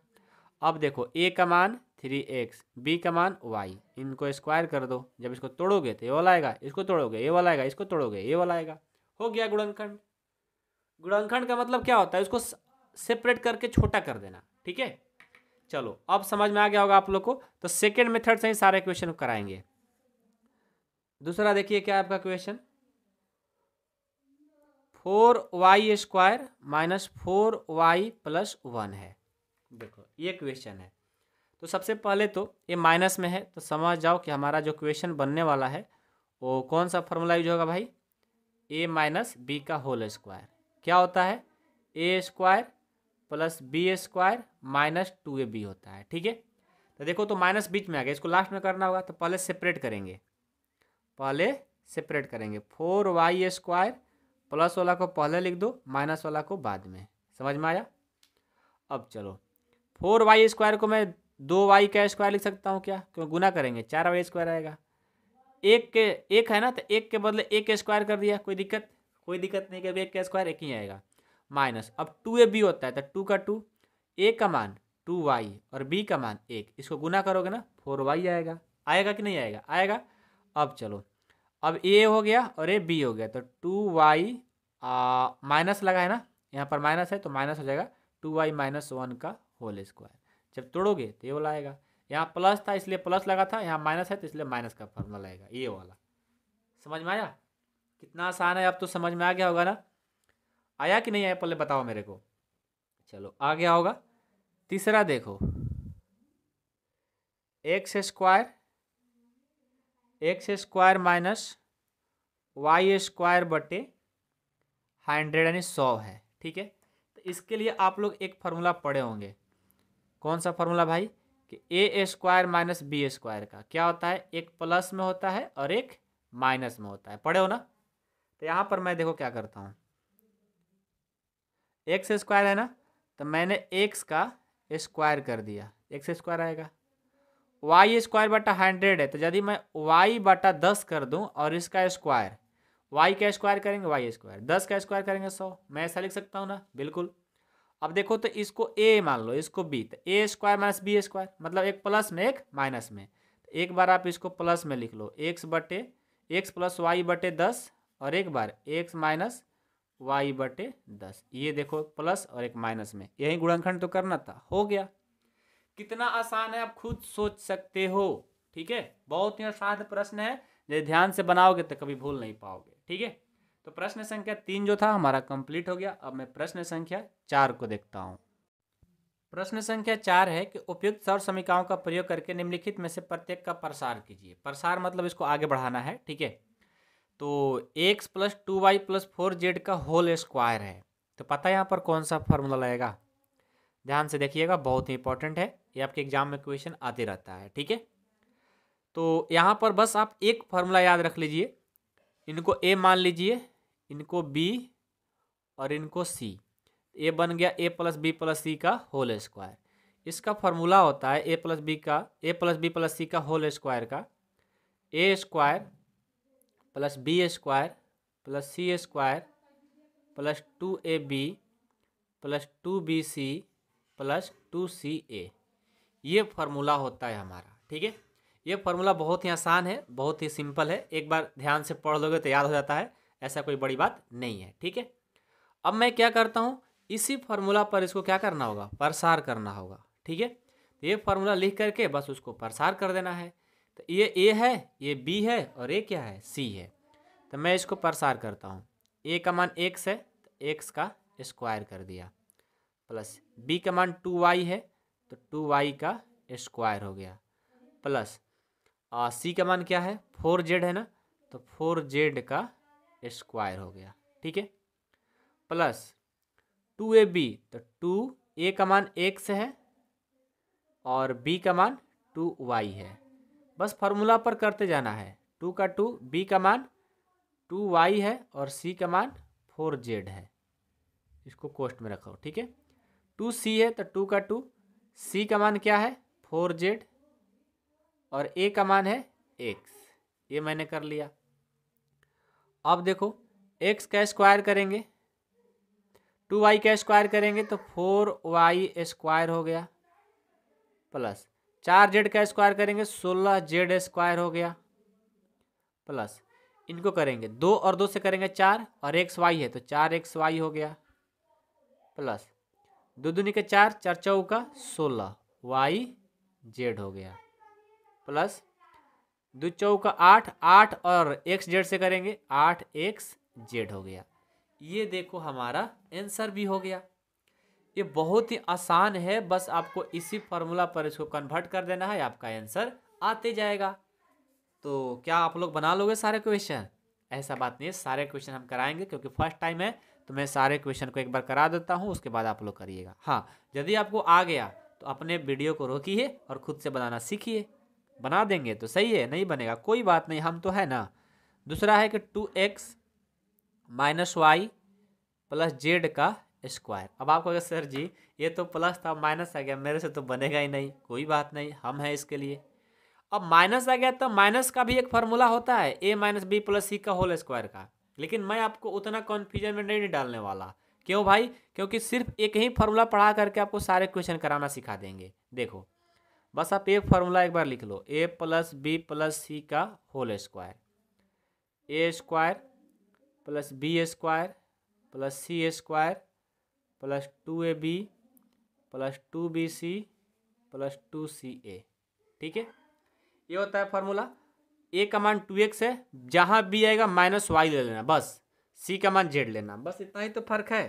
अब देखो ए का मान थ्री एक्स बी का मान वाई इनको स्क्वायर कर दो जब इसको तोड़ोगे तो ये वाला आएगा इसको तोड़ोगे ये वाला आएगा इसको तोड़ोगे ये वाला आएगा हो गया गुणनखंड गुणनखंड का मतलब क्या होता है उसको सेपरेट करके छोटा कर देना ठीक है चलो अब समझ में आ गया होगा आप लोग को तो सेकेंड मेथड से ही सारे क्वेश्चन कराएंगे दूसरा देखिए क्या आपका question four Y square minus four Y plus one है देखो ये क्वेश्चन है तो सबसे पहले तो ये माइनस में है तो समझ जाओ कि हमारा जो क्वेश्चन बनने वाला है वो कौन सा फॉर्मूला यूज होगा भाई ए माइनस बी का होल स्क्वायर क्या होता है ए square plus B square minus two ए बी होता है ठीक है तो देखो तो माइनस बीच में आ गया इसको लास्ट में करना होगा तो पहले सेपरेट करेंगे पहले सेपरेट करेंगे फोर वाई स्क्वायर प्लस वाला को पहले लिख दो माइनस वाला को बाद में समझ में आया अब चलो फोर वाई स्क्वायर को मैं दो वाई का स्क्वायर लिख सकता हूँ क्या क्यों गुना करेंगे चार वाई स्क्वायर आएगा एक के एक है ना तो एक के बदले एक स्क्वायर कर दिया कोई दिक्कत कोई दिक्कत नहीं कि एक का स्क्वायर एक ही आएगा माइनस अब टू ए बी होता है तो टू का टू ए का मान टू वाई और बी का मान एक इसको गुना करोगे ना फोर वाई आएगा आएगा कि नहीं आएगा आएगा अब चलो अब ए हो गया और ए बी हो गया तो टू वाई माइनस लगा है ना यहाँ पर माइनस है तो माइनस हो जाएगा टू वाई माइनस वन का होल स्क्वायर जब तोड़ोगे तो ये वाला आएगा यहाँ प्लस था इसलिए प्लस लगा था यहाँ माइनस है तो इसलिए माइनस का फॉर्मूला लगेगा ए वाला समझ में आया कितना आसान है अब तो समझ में आ गया होगा ना आया कि नहीं आया पहले बताओ मेरे को चलो आ गया होगा तीसरा देखो X square X square minus Y square बटे हंड्रेड यानी सौ है ठीक है तो इसके लिए आप लोग एक फार्मूला पढ़े होंगे कौन सा फार्मूला भाई कि A square minus B square का क्या होता है एक प्लस में होता है और एक माइनस में होता है पढ़े हो ना तो यहाँ पर मैं देखो क्या करता हूँ एक्स स्क्वायर है ना तो मैंने एक्स का स्क्वायर कर दिया एक्स स्क्वायर आएगा वाई स्क्वायर बटा हंड्रेड है तो यदि मैं वाई बटा दस कर दूं और इसका स्क्वायर वाई का स्क्वायर करेंगे वाई स्क्वायर दस का स्क्वायर करेंगे सौ मैं ऐसा लिख सकता हूँ ना बिल्कुल अब देखो तो इसको ए मान लो इसको बी तो ए स्क्वायर माइनस बी स्क्वायर मतलब एक प्लस में एक माइनस में तो एक बार आप इसको प्लस में लिख लो एक्स बटे एक्स प्लस वाई बटे दस और एक बार एक्स माइनस वाई बटे दस ये देखो प्लस और एक माइनस में यही गुणनखंड तो करना था हो गया कितना आसान है आप खुद सोच सकते हो ठीक है बहुत ही असाध प्रश्न है यदि ध्यान से बनाओगे तो कभी भूल नहीं पाओगे ठीक है तो प्रश्न संख्या तीन जो था हमारा कंप्लीट हो गया अब मैं प्रश्न संख्या चार को देखता हूँ प्रश्न संख्या चार है कि उपयुक्त सौर समीकाओं का प्रयोग करके निम्नलिखित में से प्रत्येक का प्रसार कीजिए प्रसार मतलब इसको आगे बढ़ाना है ठीक है तो X plus two Y plus four Z का होल स्क्वायर है तो पता है यहाँ पर कौन सा फॉर्मूला लगेगा ध्यान से देखिएगा बहुत ही इंपॉर्टेंट है ये आपके एग्जाम में क्वेश्चन आते रहता है ठीक है तो यहाँ पर बस आप एक फार्मूला याद रख लीजिए इनको ए मान लीजिए इनको बी और इनको सी ए बन गया ए प्लस बी प्लस सी का होल स्क्वायर इसका फार्मूला होता है ए प्लस बी का ए प्लस बी प्लस सी का होल स्क्वायर का A square plus B square plus C square plus two A B plus two B C plus two C A ये formula होता है हमारा ठीक है ये फार्मूला बहुत ही आसान है बहुत ही सिंपल है एक बार ध्यान से पढ़ लोगे तो याद हो जाता है ऐसा कोई बड़ी बात नहीं है ठीक है अब मैं क्या करता हूँ इसी फार्मूला पर इसको क्या करना होगा प्रसार करना होगा ठीक है तो ये फार्मूला लिख करके बस उसको प्रसार कर देना है तो ये ए है ये बी है और ये क्या है सी है तो मैं इसको प्रसार करता हूँ ए का मान एक्स है तो एक्स का स्क्वायर कर दिया प्लस बी का मान टू वाई है तो टू वाई का स्क्वायर हो गया प्लस और सी का मान क्या है फोर जेड है ना तो फोर जेड का स्क्वायर हो गया ठीक है प्लस टू ए बी तो टू ए का मान एक्स है और बी का मान टू वाई है बस फार्मूला पर करते जाना है टू का टू बी का मान टू वाई है और सी का मान फोर जेड है इसको कोस्ट में रखो ठीक है टू सी है तो टू का टू सी का मान क्या है फोर जेड और ए का मान है एक्स ये मैंने कर लिया अब देखो एक्स का स्क्वायर करेंगे टू वाई का स्क्वायर करेंगे तो फोर वाई स्क्वायर हो गया प्लस चार जेड का स्क्वायर करेंगे सोलह जेड स्क्वायर हो गया प्लस इनको करेंगे दो और दो से करेंगे चार और एक्स वाई है तो चार एक्स वाई हो गया प्लस दो दुनी का चार चार चौ का सोलह वाई जेड हो गया प्लस दो चौ का आठ आठ और एक्स जेड से करेंगे आठ एक्स जेड हो गया ये देखो हमारा आंसर भी हो गया ये बहुत ही आसान है बस आपको इसी फॉर्मूला पर इसको कन्वर्ट कर देना है आपका आंसर आते जाएगा तो क्या आप लोग बना लोगे सारे क्वेश्चन ऐसा बात नहीं है सारे क्वेश्चन हम कराएंगे क्योंकि फर्स्ट टाइम है तो मैं सारे क्वेश्चन को एक बार करा देता हूँ उसके बाद आप लोग करिएगा हाँ यदि आपको आ गया तो अपने वीडियो को रोकिए और खुद से बनाना सीखिए बना देंगे तो सही है नहीं बनेगा कोई बात नहीं हम तो है ना दूसरा है कि two X minus Y plus Z का स्क्वायर अब आपको अगर सर जी ये तो प्लस था माइनस आ गया मेरे से तो बनेगा ही नहीं कोई बात नहीं हम हैं इसके लिए अब माइनस आ गया तो माइनस का भी एक फार्मूला होता है ए माइनस बी प्लस सी का होल स्क्वायर का लेकिन मैं आपको उतना कन्फ्यूजन में नहीं डालने वाला क्यों भाई क्योंकि सिर्फ एक ही फार्मूला पढ़ा करके आपको सारे क्वेश्चन कराना सिखा देंगे देखो बस आप एक फार्मूला एक बार लिख लो ए प्लस बी प्लस सी का whole square A square plus B square plus C square plus two A B plus two B C plus two सी ए ठीक है ये होता है फार्मूला ए का मान टू एक्स है जहाँ बी आएगा माइनस वाई ले लेना बस सी का मान जेड लेना बस इतना ही तो फर्क है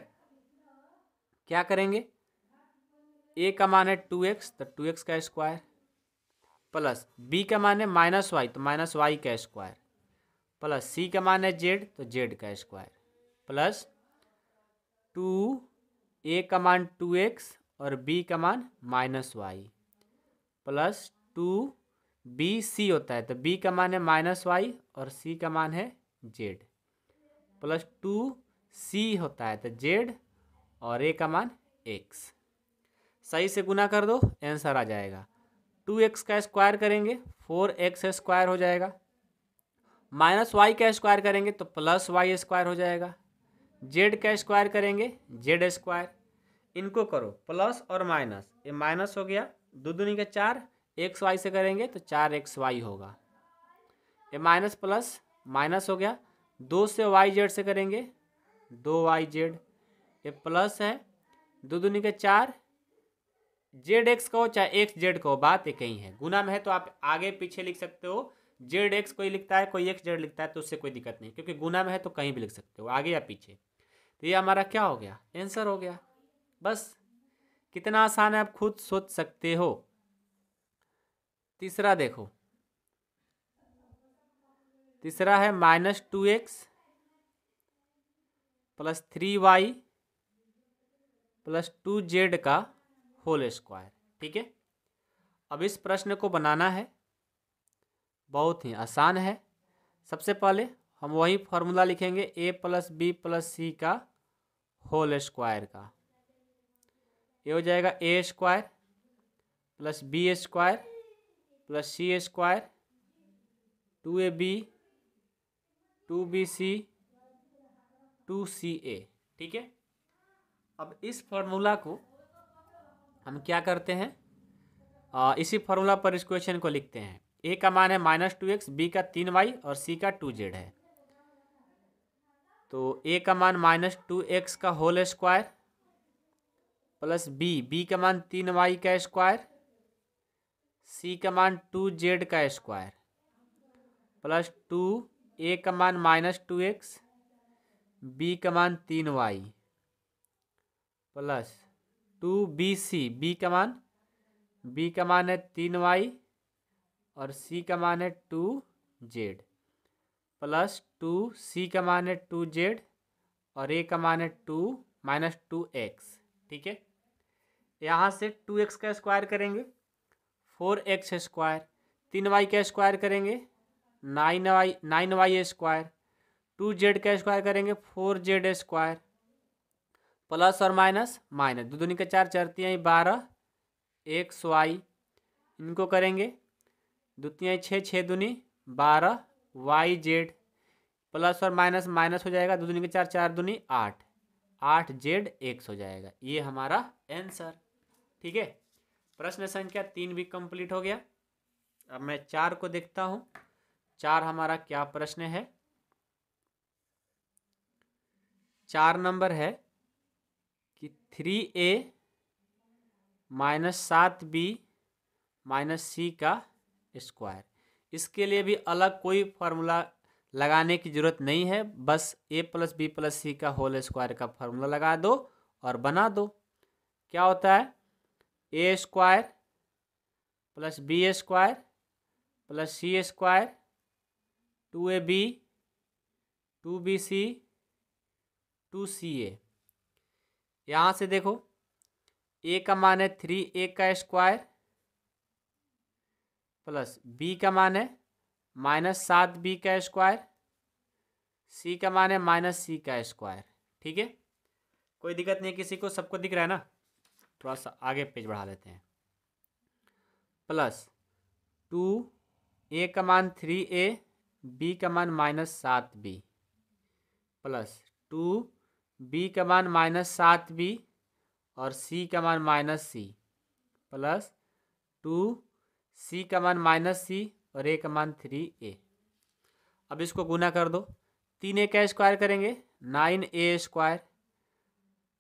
क्या करेंगे ए तो का मान है टू एक्स तो टू एक्स का स्क्वायर प्लस बी का मान है माइनस वाई तो माइनस वाई का स्क्वायर प्लस सी का मान है जेड तो जेड का स्क्वायर प्लस टू ए का मान टू एक्स और बी का मान minus Y plus two B C होता है तो बी का मान है माइनस वाई और सी का मान है जेड प्लस टू सी होता है तो जेड और ए का मान एक्स सही से गुना कर दो आंसर आ जाएगा टू एक्स का स्क्वायर करेंगे फोर एक्स स्क्वायर हो जाएगा माइनस वाई का स्क्वायर करेंगे तो प्लस वाई स्क्वायर हो जाएगा जेड का स्क्वायर करेंगे जेड स्क्वायर इनको करो प्लस और माइनस ये माइनस हो गया दो दूनी का चार एक्स वाई से करेंगे तो चार एक्स वाई होगा ये माइनस प्लस माइनस हो गया दो से वाई जेड से करेंगे दो वाई जेड ये प्लस है दो दुनी के चार जेड एक्स का हो चाहे एक्स जेड का हो बात एक ही है गुना में है तो आप आगे पीछे लिख सकते हो जेड एक्स कोई लिखता है कोई एक्स जेड लिखता है तो उससे कोई दिक्कत नहीं क्योंकि गुना में है तो कहीं भी लिख सकते हो आगे या पीछे तो ये हमारा क्या हो गया आंसर हो गया बस कितना आसान है आप खुद सोच सकते हो तीसरा देखो तीसरा है minus two x plus three Y plus two Z का होल स्क्वायर ठीक है अब इस प्रश्न को बनाना है बहुत ही आसान है सबसे पहले हम वही फॉर्मूला लिखेंगे ए प्लस बी प्लस सी का होल स्क्वायर का ये हो जाएगा A square plus B square plus C square two A B two B C two सी ए ठीक है अब इस फॉर्मूला को हम क्या करते हैं आ, इसी फॉर्मूला पर इस क्वेश्चन को लिखते हैं ए का मान है माइनस टू एक्स बी का तीन वाई और सी का टू जेड है तो ए का मान माइनस टू एक्स का whole square plus B B का मान तीन वाई का स्क्वायर सी का मान टू जेड का स्क्वायर प्लस टू ए का मान माइनस टू एक्स बी का मान तीन Y plus two B C B का मान बी का मान है तीन वाई और सी का मान है two Z plus two C का मान है टू जेड और ए का मान है टू माइनस टू एक्स ठीक है यहाँ से टू एक्स का स्क्वायर करेंगे फोर एक्स स्क्वायर तीन वाई का स्क्वायर करेंगे nine Y nine Y square two Z का स्क्वायर करेंगे फोर जेड स्क्वायर प्लस और माइनस माइनस दो दूनी का चार चरती बारह एक्स वाई इनको करेंगे दुतियाँ छः छः दुनी बारह वाई जेड प्लस और माइनस माइनस हो जाएगा दो दुनिया के चार चार दुनी आठ आठ जेड एक्स हो जाएगा ये हमारा आंसर ठीक है प्रश्न संख्या तीन भी कंप्लीट हो गया अब मैं चार को देखता हूं चार हमारा क्या प्रश्न है चार नंबर है कि थ्री ए माइनस सात बी माइनस सी का स्क्वायर इसके लिए भी अलग कोई फार्मूला लगाने की ज़रूरत नहीं है बस ए प्लस बी प्लस सी का होल स्क्वायर का फार्मूला लगा दो और बना दो क्या होता है ए square plus B square plus C square two A B two B C two C A यहाँ से देखो ए का मान है थ्री ए का स्क्वायर प्लस बी का मान है माइनस सात बी का स्क्वायर सी का मान है माइनस सी का स्क्वायर ठीक है कोई दिक्कत नहीं किसी को सबको दिख रहा है ना थोड़ा सा आगे पेज बढ़ा लेते हैं प्लस टू ए का मान थ्री ए बी का मान माइनस सात बी प्लस टू बी का मान माइनस सात बी और सी का मान minus C plus two C का मान माइनस सी और ए का मान थ्री ए अब इसको गुना कर दो तीन ए का स्क्वायर करेंगे nine A square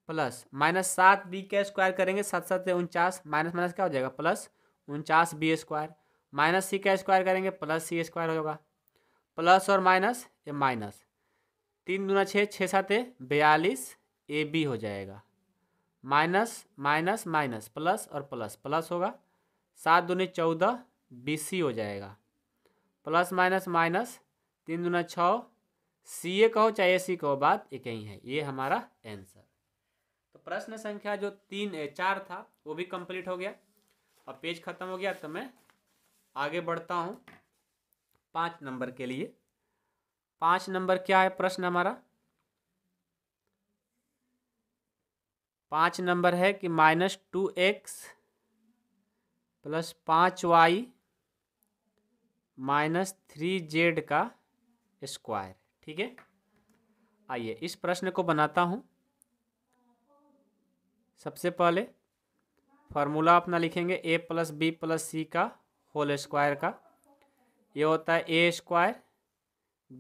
plus minus सात बी का स्क्वायर करेंगे सात सात से उनचास माइनस माइनस क्या हो जाएगा प्लस उनचास बी स्क्वायर माइनस सी का स्क्वायर करेंगे प्लस सी स्क्वायर होगा प्लस और माइनस ये माइनस तीन दूना छः छः सात बयालीस ए बी हो जाएगा माइनस माइनस माइनस प्लस और प्लस प्लस होगा सात दूनी चौदह बी सी हो जाएगा प्लस माइनस माइनस तीन दूना छः सी ए कहो चाहे सी कहो बात एक ही है ये हमारा आंसर प्रश्न संख्या जो तीन चार था वो भी कंप्लीट हो गया अब पेज खत्म हो गया तो मैं आगे बढ़ता हूँ पाँच नंबर के लिए पाँच नंबर क्या है प्रश्न हमारा पाँच नंबर है कि माइनस टू एक्स प्लस पाँच वाई माइनस थ्री जेड का स्क्वायर ठीक है आइए इस प्रश्न को बनाता हूँ सबसे पहले फार्मूला अपना लिखेंगे ए प्लस बी प्लस सी का होल स्क्वायर का ये होता है ए square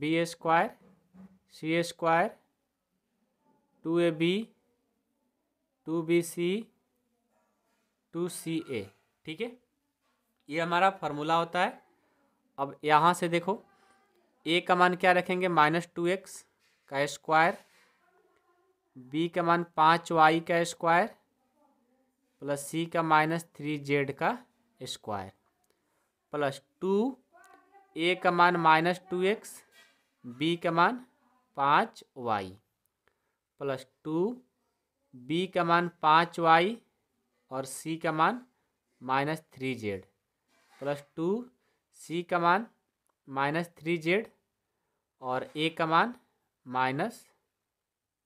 b square c square two A B two B C two सी ए ठीक है ये हमारा फार्मूला होता है अब यहाँ से देखो ए का मान क्या रखेंगे माइनस टू एक्स का स्क्वायर बी का मान पाँच वाई का स्क्वायर प्लस सी का माइनस थ्री जेड का स्क्वायर प्लस टू ए का मान माइनस टू एक्स बी का मान पाँच वाई प्लस टू बी का मान पाँच वाई और सी का मान minus three Z plus two C का मान माइनस थ्री जेड और ए का मान माइनस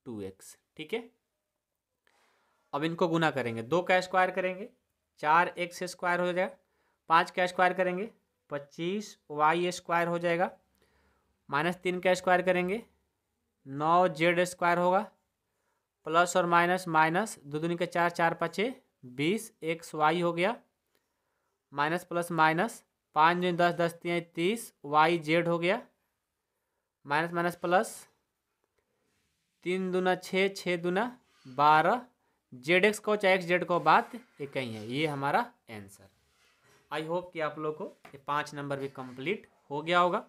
टू एक्स ठीक है अब इनको गुना करेंगे दो का स्क्वायर करेंगे चार एक्स स्क्वायर हो जाएगा पाँच का स्क्वायर करेंगे पच्चीस वाई स्क्वायर हो जाएगा माइनस तीन का स्क्वायर करेंगे नौ जेड स्क्वायर होगा प्लस और माइनस माइनस दो दूनी के चार चार पाँच बीस एक्स वाई हो गया माइनस प्लस माइनस पाँच दूनी दस दस तीन तीस वाई जेड हो गया माइनस माइनस प्लस तीन दुना छः छः दुना बारह जेड एक्स को चाहे एक्स जेड को बात एक ही है ये हमारा आंसर आई होप कि आप लोग को ये पाँच नंबर भी कंप्लीट हो गया होगा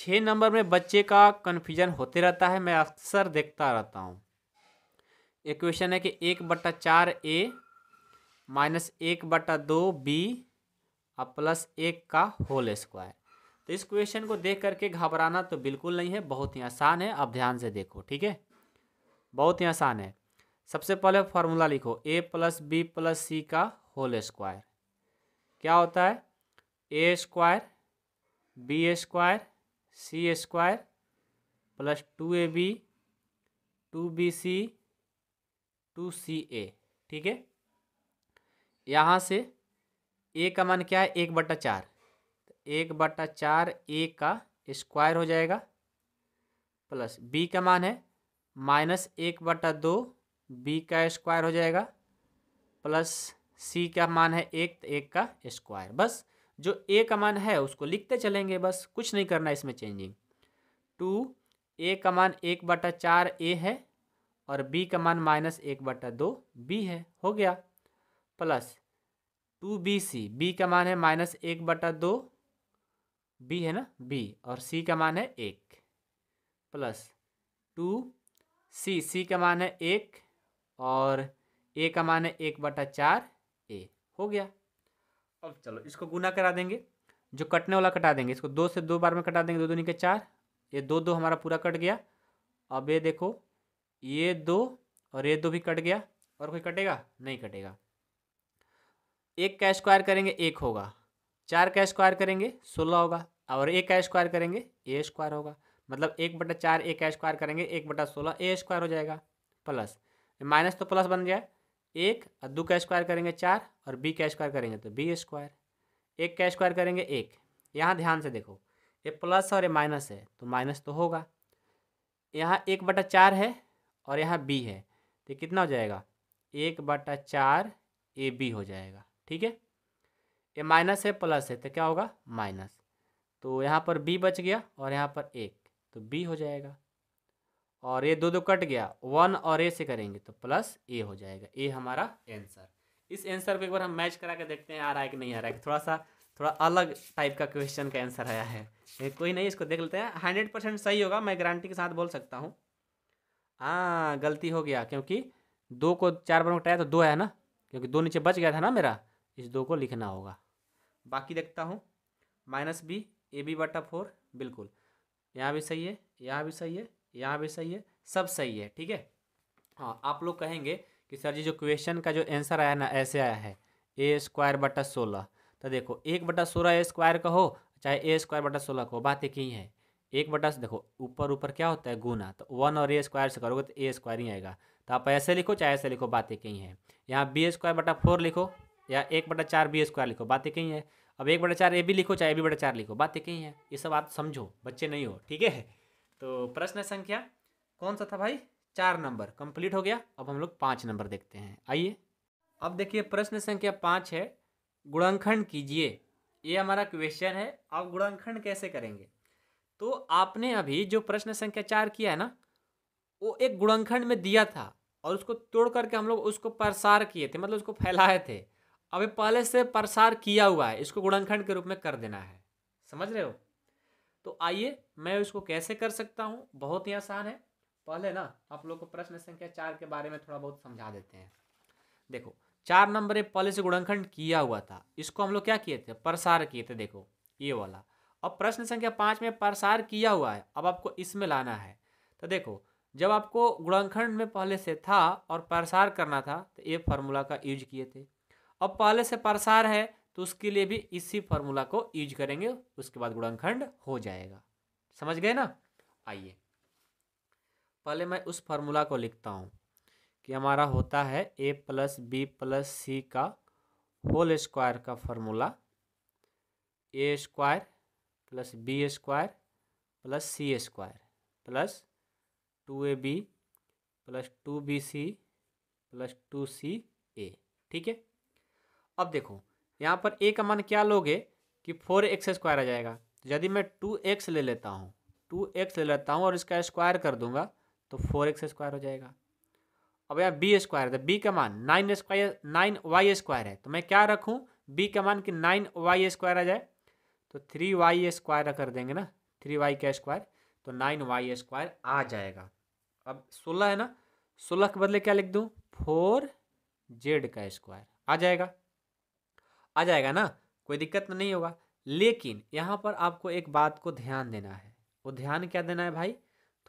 छः नंबर में बच्चे का कन्फ्यूजन होते रहता है मैं अक्सर देखता रहता हूँ एक क्वेश्चन है कि एक बट्टा चार ए माइनस एक बट्टा दो बी और प्लस एक का होल स्क्वायर तो इस क्वेश्चन को देख करके घबराना तो बिल्कुल नहीं है बहुत ही आसान है आप ध्यान से देखो ठीक है बहुत ही आसान है सबसे पहले फॉर्मूला लिखो ए प्लस बी प्लस सी का होल स्क्वायर क्या होता है ए square b square c square plus two A B two B C two सी ए ठीक है यहाँ से ए का मान क्या है एक बटा चार एक बटा चार ए का स्क्वायर हो जाएगा प्लस बी का मान है माइनस एक बटा दो बी का स्क्वायर हो जाएगा प्लस सी का मान है एक तो एक का स्क्वायर बस जो ए का मान है उसको लिखते चलेंगे बस कुछ नहीं करना इसमें चेंजिंग टू ए का मान एक बटा चार ए है और बी का मान माइनस एक बटा दो बी है हो गया plus two B C B का मान है माइनस एक बटा दो बी है ना बी और सी का मान है एक प्लस टू सी सी का मान है एक और ए का मान है एक बटा चार ए हो गया अब चलो इसको गुना करा देंगे जो कटने वाला कटा देंगे इसको दो से दो बार में कटा देंगे दो दूनी के चार ये दो दो हमारा पूरा कट गया अब ये देखो ये दो और ये दो भी कट गया और कोई कटेगा नहीं कटेगा एक का स्क्वायर करेंगे एक होगा चार का स्क्वायर करेंगे सोलह होगा और एक का स्क्वायर करेंगे ए स्क्वायर होगा मतलब एक बटा चार ए का स्क्वायर करेंगे एक बटा सोलह ए स्क्वायर हो जाएगा प्लस माइनस तो प्लस बन गया एक और दो का स्क्वायर करेंगे चार और बी का स्क्वायर करेंगे तो बी स्क्वायर एक का स्क्वायर करेंगे एक यहाँ ध्यान से देखो ये प्लस और ये माइनस है तो माइनस तो होगा यहाँ एक बटा चार है और यहाँ बी है तो कितना हो जाएगा एक बटा चार ए बी हो जाएगा ठीक है ये माइनस है प्लस है तो क्या होगा माइनस तो यहाँ पर बी बच गया और यहाँ पर एक तो बी हो जाएगा और ये दो दो कट गया वन और ए से करेंगे तो प्लस ए हो जाएगा ए हमारा आंसर इस आंसर को एक बार हम मैच करा के देखते हैं आ रहा है कि नहीं आ रहा है थोड़ा सा थोड़ा अलग टाइप का क्वेश्चन का आंसर आया है कोई नहीं इसको देख लेते हैं हंड्रेड परसेंट सही होगा मैं गारंटी के साथ बोल सकता हूँ हाँ गलती हो गया क्योंकि दो को चार बार उठाया तो दो है ना क्योंकि दो नीचे बच गया था ना मेरा इस दो को लिखना होगा बाकी देखता हूँ माइनस बी ए बी बटा फोर बिल्कुल यहाँ भी सही है यहाँ भी सही है यहाँ भी सही है सब सही है ठीक है हाँ आप लोग कहेंगे कि सर जी जो क्वेश्चन का जो आंसर आया ना ऐसे आया है ए स्क्वायर बटा सोलह तो देखो एक बटा सोलह ए स्क्वायर का हो चाहे ए स्क्वायर बटा सोलह का हो बात एक ही है एक बटा देखो ऊपर ऊपर क्या होता है गुना तो वन और ए स्क्वायर से करोगे तो ए स्क्वायर ही आएगा तो आप ऐसे लिखो चाहे ऐसे लिखो बात एक ही है यहाँ बी स्क्वायर बटा फोर लिखो या एक बटा चार बी स्क्वायर लिखो बातें कहीं है अब एक बटा चार ए बी लिखो चाहे ए बी बटा चार लिखो बातें कहीं है ये सब आप समझो बच्चे नहीं हो ठीक है तो प्रश्न संख्या कौन सा था भाई चार नंबर कंप्लीट हो गया अब हम लोग पाँच नंबर देखते हैं आइए अब देखिए प्रश्न संख्या पाँच है गुणनखंड कीजिए ये हमारा क्वेश्चन है आप गुणनखंड कैसे करेंगे तो आपने अभी जो प्रश्न संख्या चार किया है ना वो एक गुणनखंड में दिया था और उसको तोड़ करके हम लोग उसको प्रसार किए थे मतलब उसको फैलाए थे अभी पहले से प्रसार किया हुआ है इसको गुणनखंड के रूप में कर देना है समझ रहे हो तो आइए मैं इसको कैसे कर सकता हूँ बहुत ही आसान है पहले ना आप लोग को प्रश्न संख्या चार के बारे में थोड़ा बहुत समझा देते हैं देखो चार नंबर ये पहले से गुणनखंड किया हुआ था इसको हम लोग क्या किए थे प्रसार किए थे देखो ये वाला अब प्रश्न संख्या पाँच में प्रसार किया हुआ है अब आपको इसमें लाना है तो देखो जब आपको गुणनखंड में पहले से था और प्रसार करना था तो ये फार्मूला का यूज किए थे अब पहले से प्रसार है तो उसके लिए भी इसी फॉर्मूला को यूज करेंगे उसके बाद गुणनखंड हो जाएगा समझ गए ना आइए पहले मैं उस फार्मूला को लिखता हूँ कि हमारा होता है ए प्लस बी प्लस सी का होल स्क्वायर का formula a square plus B square plus C square plus two A B plus two B C plus two सी ए ठीक है अब देखो यहाँ पर ए का मान क्या लोगे कि फोर एक्स स्क्वायर आ जाएगा यदि मैं टू एक्स ले लेता हूँ टू एक्स ले लेता हूँ और इसका स्क्वायर कर दूंगा तो फोर एक्स स्क्वायर हो जाएगा अब यहाँ बी स्क्वायर है बी तो का मान nine square nine Y square है तो मैं क्या रखूँ बी का मान कि नाइन वाई स्क्वायर आ जाए तो थ्री वाई स्क्वायर कर देंगे ना थ्री वाई का स्क्वायर तो नाइन वाई स्क्वायर आ जाएगा अब सोलह है ना सोलह के बदले क्या लिख दूँ फोर जेड का स्क्वायर आ जाएगा आ जाएगा ना कोई दिक्कत तो नहीं होगा लेकिन यहाँ पर आपको एक बात को ध्यान देना है वो ध्यान क्या देना है भाई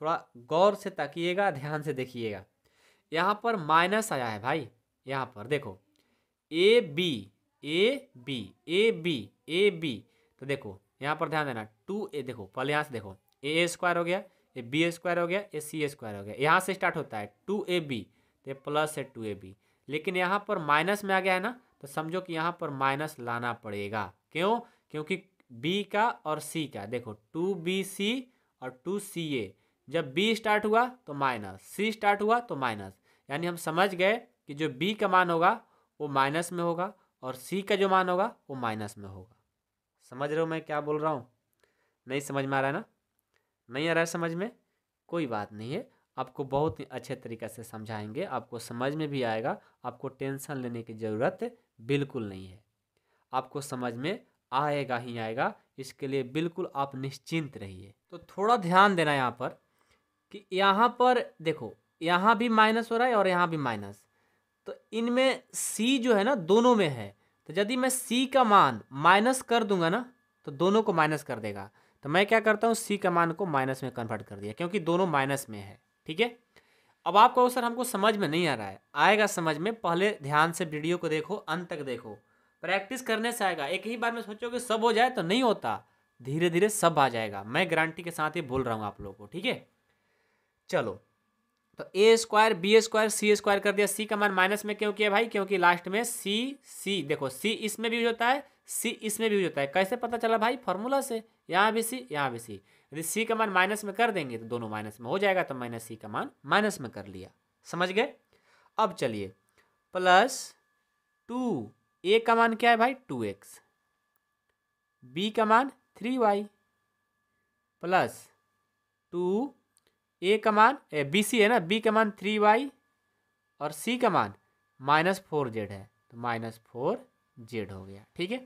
थोड़ा गौर से तकिएगा ध्यान से देखिएगा यहाँ पर माइनस आया है भाई यहाँ पर देखो a b a b a b a B तो देखो यहाँ पर ध्यान देना टू ए देखो पहले यहाँ से देखो ए ए स्क्वायर हो गया ए बी स्क्वायर हो गया ए सी स्क्वायर हो गया यहाँ से स्टार्ट होता है टू ए बी तो प्लस है टू ए बी लेकिन यहाँ पर माइनस में आ गया है ना तो समझो कि यहाँ पर माइनस लाना पड़ेगा क्यों क्योंकि बी का और सी का देखो टू बी सी और टू सी ए जब बी स्टार्ट हुआ तो माइनस सी स्टार्ट हुआ तो माइनस यानी हम समझ गए कि जो बी का मान होगा वो माइनस में होगा और सी का जो मान होगा वो माइनस में होगा समझ रहे हो मैं क्या बोल रहा हूँ नहीं समझ में आ रहा है ना नहीं आ रहा है समझ में कोई बात नहीं है आपको बहुत ही अच्छे तरीके से समझाएंगे आपको समझ में भी आएगा आपको टेंशन लेने की ज़रूरत बिल्कुल नहीं है आपको समझ में आएगा ही आएगा इसके लिए बिल्कुल आप निश्चिंत रहिए तो थोड़ा ध्यान देना यहाँ पर कि यहाँ पर देखो यहाँ भी माइनस हो रहा है और यहाँ भी माइनस तो इनमें सी जो है ना दोनों में है तो यदि मैं सी का मान माइनस कर दूंगा ना तो दोनों को माइनस कर देगा तो मैं क्या करता हूँ सी का मान को माइनस में कन्वर्ट कर दिया क्योंकि दोनों माइनस में है ठीक है अब आप कहो सर हमको समझ में नहीं आ रहा है आएगा समझ में पहले ध्यान से वीडियो को देखो अंत तक देखो प्रैक्टिस करने से आएगा एक ही बार में सोचो कि सब हो जाए तो नहीं होता धीरे धीरे सब आ जाएगा मैं गारंटी के साथ ही बोल रहा हूँ आप लोगों को ठीक है चलो तो ए square b square c square कर दिया सी का मान माइनस में क्यों किया भाई क्योंकि लास्ट में सी सी देखो सी इसमें भी होता है सी इसमें भी होता है कैसे पता चला भाई फॉर्मूला से यहाँ भी सी यहाँ भी सी यदि सी का मान माइनस में कर देंगे तो दोनों माइनस में हो जाएगा तो माइनस सी का मान माइनस में कर लिया समझ गए अब चलिए प्लस टू ए का मान क्या है भाई टू एक्स बी का मान थ्री वाई प्लस टू ए का मान ए, बी सी है ना बी का मान थ्री वाई और सी का मान माइनस फोर जेड है तो माइनस फोर जेड हो गया ठीक है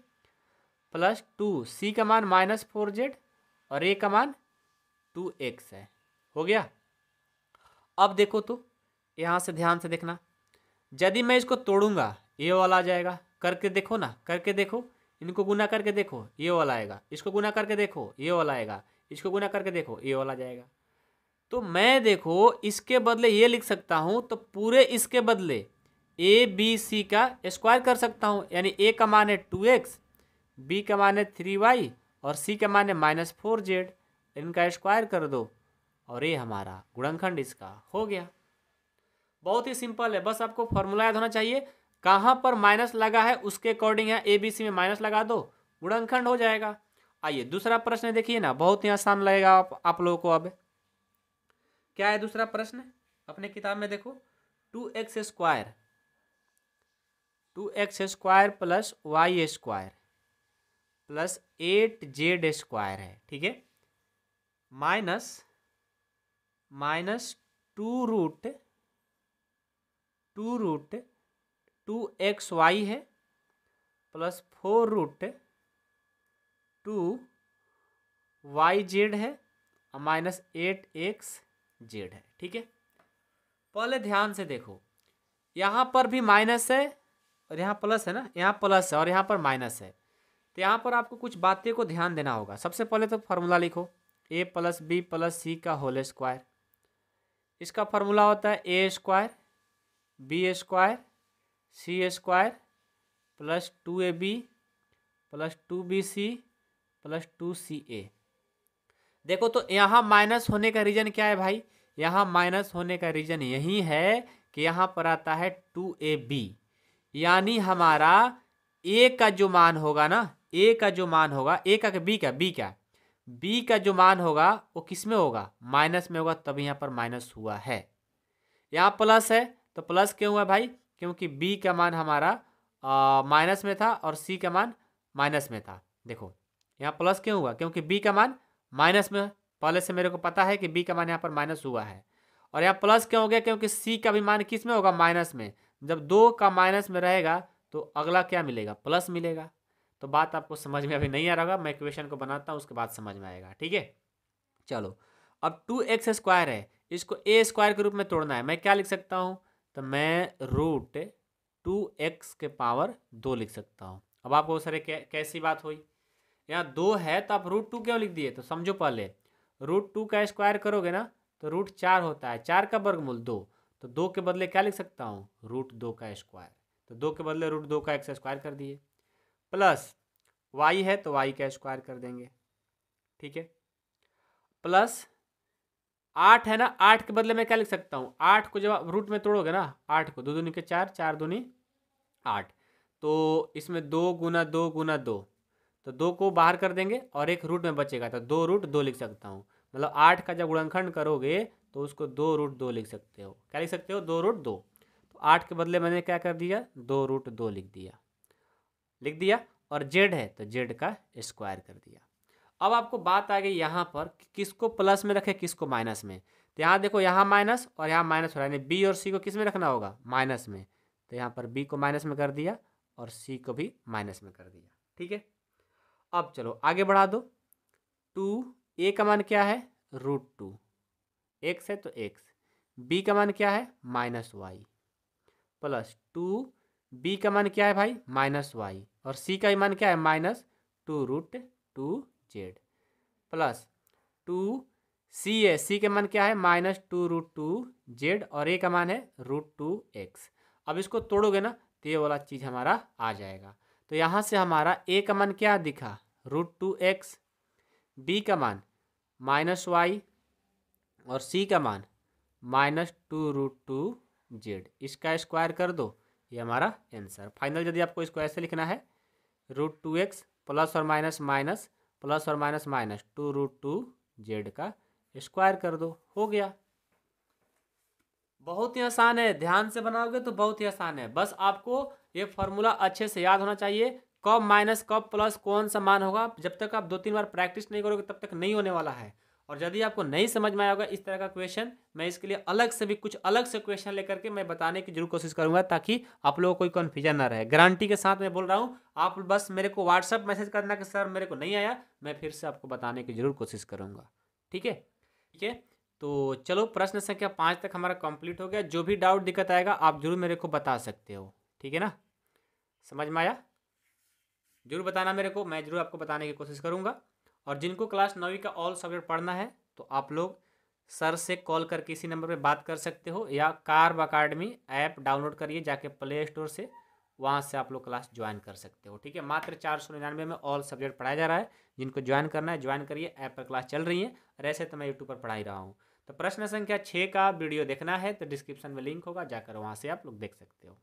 प्लस टू सी का मान माइनस फोर जेड और ए का मान टू एक्स है हो गया अब देखो तो यहाँ से ध्यान से देखना यदि मैं इसको तोड़ूंगा ये वाला आ जाएगा करके देखो ना करके देखो इनको गुना करके देखो ये वाला आएगा इसको गुना करके देखो ये वाला आएगा इसको गुना करके देखो ये वाला जाएगा तो मैं देखो इसके बदले ये लिख सकता हूँ तो पूरे इसके बदले ए बी सी का स्क्वायर कर सकता हूँ यानी ए का मान है टू एक्स बी का मान है थ्री वाई और सी के माने माइनस फोर जेड इनका स्क्वायर कर दो और ये हमारा गुणनखंड इसका हो गया बहुत ही सिंपल है बस आपको फॉर्मूला याद होना चाहिए कहाँ पर माइनस लगा है उसके अकॉर्डिंग है ए बी सी में माइनस लगा दो गुणनखंड हो जाएगा आइए दूसरा प्रश्न देखिए ना बहुत ही आसान लगेगा आप, आप लोगों को अब क्या है दूसरा प्रश्न अपने किताब में देखो two x square two x square plus Y square plus eight z square है ठीक है minus minus two root two root two x y है plus four root two y z है और माइनस एट एक्स जेड है ठीक है पहले ध्यान से देखो यहाँ पर भी माइनस है और यहाँ प्लस है ना यहाँ प्लस है और यहाँ पर माइनस है तो यहाँ पर आपको कुछ बातें को ध्यान देना होगा सबसे पहले तो फार्मूला लिखो ए प्लस बी प्लस सी का होल स्क्वायर इसका फार्मूला होता है ए square b square c square plus two A B plus two B C plus two C a देखो तो यहाँ माइनस होने का रीज़न क्या है भाई यहाँ माइनस होने का रीज़न यही है कि यहाँ पर आता है टू ए बी यानी हमारा ए का जो मान होगा ना ए का जो मान होगा ए का बी का बी का बी का जो मान होगा वो किस में होगा माइनस में होगा तभी यहाँ पर माइनस हुआ है यहाँ प्लस है तो प्लस क्यों हुआ भाई क्योंकि बी का मान हमारा माइनस में था और सी का मान माइनस में था देखो यहाँ प्लस क्यों हुआ क्योंकि बी का मान माइनस में पहले से मेरे को पता है कि बी का मान यहाँ पर माइनस हुआ है और यहाँ प्लस क्यों हो गया क्योंकि सी का भी मान किस में होगा माइनस में जब दो का माइनस में रहेगा तो अगला क्या मिलेगा प्लस मिलेगा तो बात आपको समझ में अभी नहीं आ रहा होगा मैं इक्वेशन को बनाता हूँ उसके बाद समझ में आएगा ठीक है चलो अब टू एक्स स्क्वायर है इसको ए स्क्वायर के रूप में तोड़ना है मैं क्या लिख सकता हूँ तो मैं रूट टू एक्स के पावर दो लिख सकता हूँ अब आपको वो सारे कै, कैसी बात हुई यहाँ दो है तो आप रूट टू क्यों लिख दिए तो समझो पहले रूट टू का स्क्वायर करोगे ना तो रूट चार होता है चार का वर्गमूल दो तो दो के बदले क्या लिख सकता हूँ रूट दो का स्क्वायर तो दो के बदले रूट दो का एक्स स्क्वायर कर दिए प्लस वाई है तो वाई का स्क्वायर कर देंगे ठीक है प्लस आठ है ना आठ के बदले मैं क्या लिख सकता हूँ आठ को जब आप रूट में तोड़ोगे ना आठ को दो दूनी के चार चार दूनी आठ तो इसमें दो गुना दो गुना दो तो दो को बाहर कर देंगे और एक रूट में बचेगा तो दो रूट दो लिख सकता हूँ मतलब आठ का जब गुणनखंड करोगे तो उसको दो रूट दो लिख सकते हो क्या लिख सकते हो दो रूट दो तो आठ के बदले मैंने क्या कर दिया दो रूट दो लिख दिया लिख दिया और जेड है तो जेड का स्क्वायर कर दिया अब आपको बात आ गई यहाँ पर कि किसको प्लस में रखें किसको माइनस में तो यहाँ देखो यहाँ माइनस और यहाँ माइनस हो रहा है बी और सी को किस में रखना होगा माइनस में तो यहाँ पर बी को माइनस में कर दिया और सी को भी माइनस में कर दिया ठीक है अब चलो आगे बढ़ा दो टू ए का मान क्या है रूट टू एक्स है तो एक्स बी का मान क्या है minus Y plus two b का मान क्या है भाई माइनस वाई और सी का मान क्या है minus two root two Z plus two C a c का मान क्या है minus two root two z और ए का मान है रूट टू एक्स अब इसको तोड़ोगे ना तो ये वाला चीज़ हमारा आ जाएगा तो यहाँ से हमारा ए का मान क्या दिखा रूट टू एक्स बी का मान माइनस वाई और सी का मान minus two root two Z इसका स्क्वायर कर दो ये हमारा आंसर फाइनल यदि आपको इसको ऐसे लिखना है रूट टू एक्स प्लस और माइनस माइनस प्लस और minus minus two root two Z का स्क्वायर कर दो हो गया बहुत ही आसान है ध्यान से बनाओगे तो बहुत ही आसान है बस आपको ये फॉर्मूला अच्छे से याद होना चाहिए कब माइनस कब प्लस कौन सा मान होगा जब तक आप दो तीन बार प्रैक्टिस नहीं करोगे तब तक नहीं होने वाला है और यदि आपको नहीं समझ में आया होगा इस तरह का क्वेश्चन मैं इसके लिए अलग से भी कुछ अलग से क्वेश्चन लेकर के मैं बताने की जरूर कोशिश करूंगा ताकि आप लोगों को कोई कन्फ्यूजन ना रहे गारंटी के साथ मैं बोल रहा हूँ आप बस मेरे को व्हाट्सअप मैसेज करना कि सर मेरे को नहीं आया मैं फिर से आपको बताने की जरूर कोशिश करूँगा ठीक है ठीक है तो चलो प्रश्न संख्या पाँच तक हमारा कंप्लीट हो गया जो भी डाउट दिक्कत आएगा आप जरूर मेरे को बता सकते हो ठीक है ना समझ में आया जरूर बताना मेरे को मैं जरूर आपको बताने की कोशिश करूँगा और जिनको क्लास नौवीं का ऑल सब्जेक्ट पढ़ना है तो आप लोग सर से कॉल करके इसी नंबर पे बात कर सकते हो या कार्ब अकाडमी ऐप डाउनलोड करिए जाके प्ले स्टोर से वहाँ से आप लोग क्लास ज्वाइन कर सकते हो ठीक है मात्र चार सौ निन्यानवे में ऑल सब्जेक्ट पढ़ाया जा रहा है जिनको ज्वाइन करना है ज्वाइन करिए ऐप पर क्लास चल रही है और ऐसे तो मैं यूट्यूब पर पढ़ा ही रहा हूँ तो प्रश्न संख्या छः का वीडियो देखना है तो डिस्क्रिप्शन में लिंक होगा जाकर वहाँ से आप लोग देख सकते हो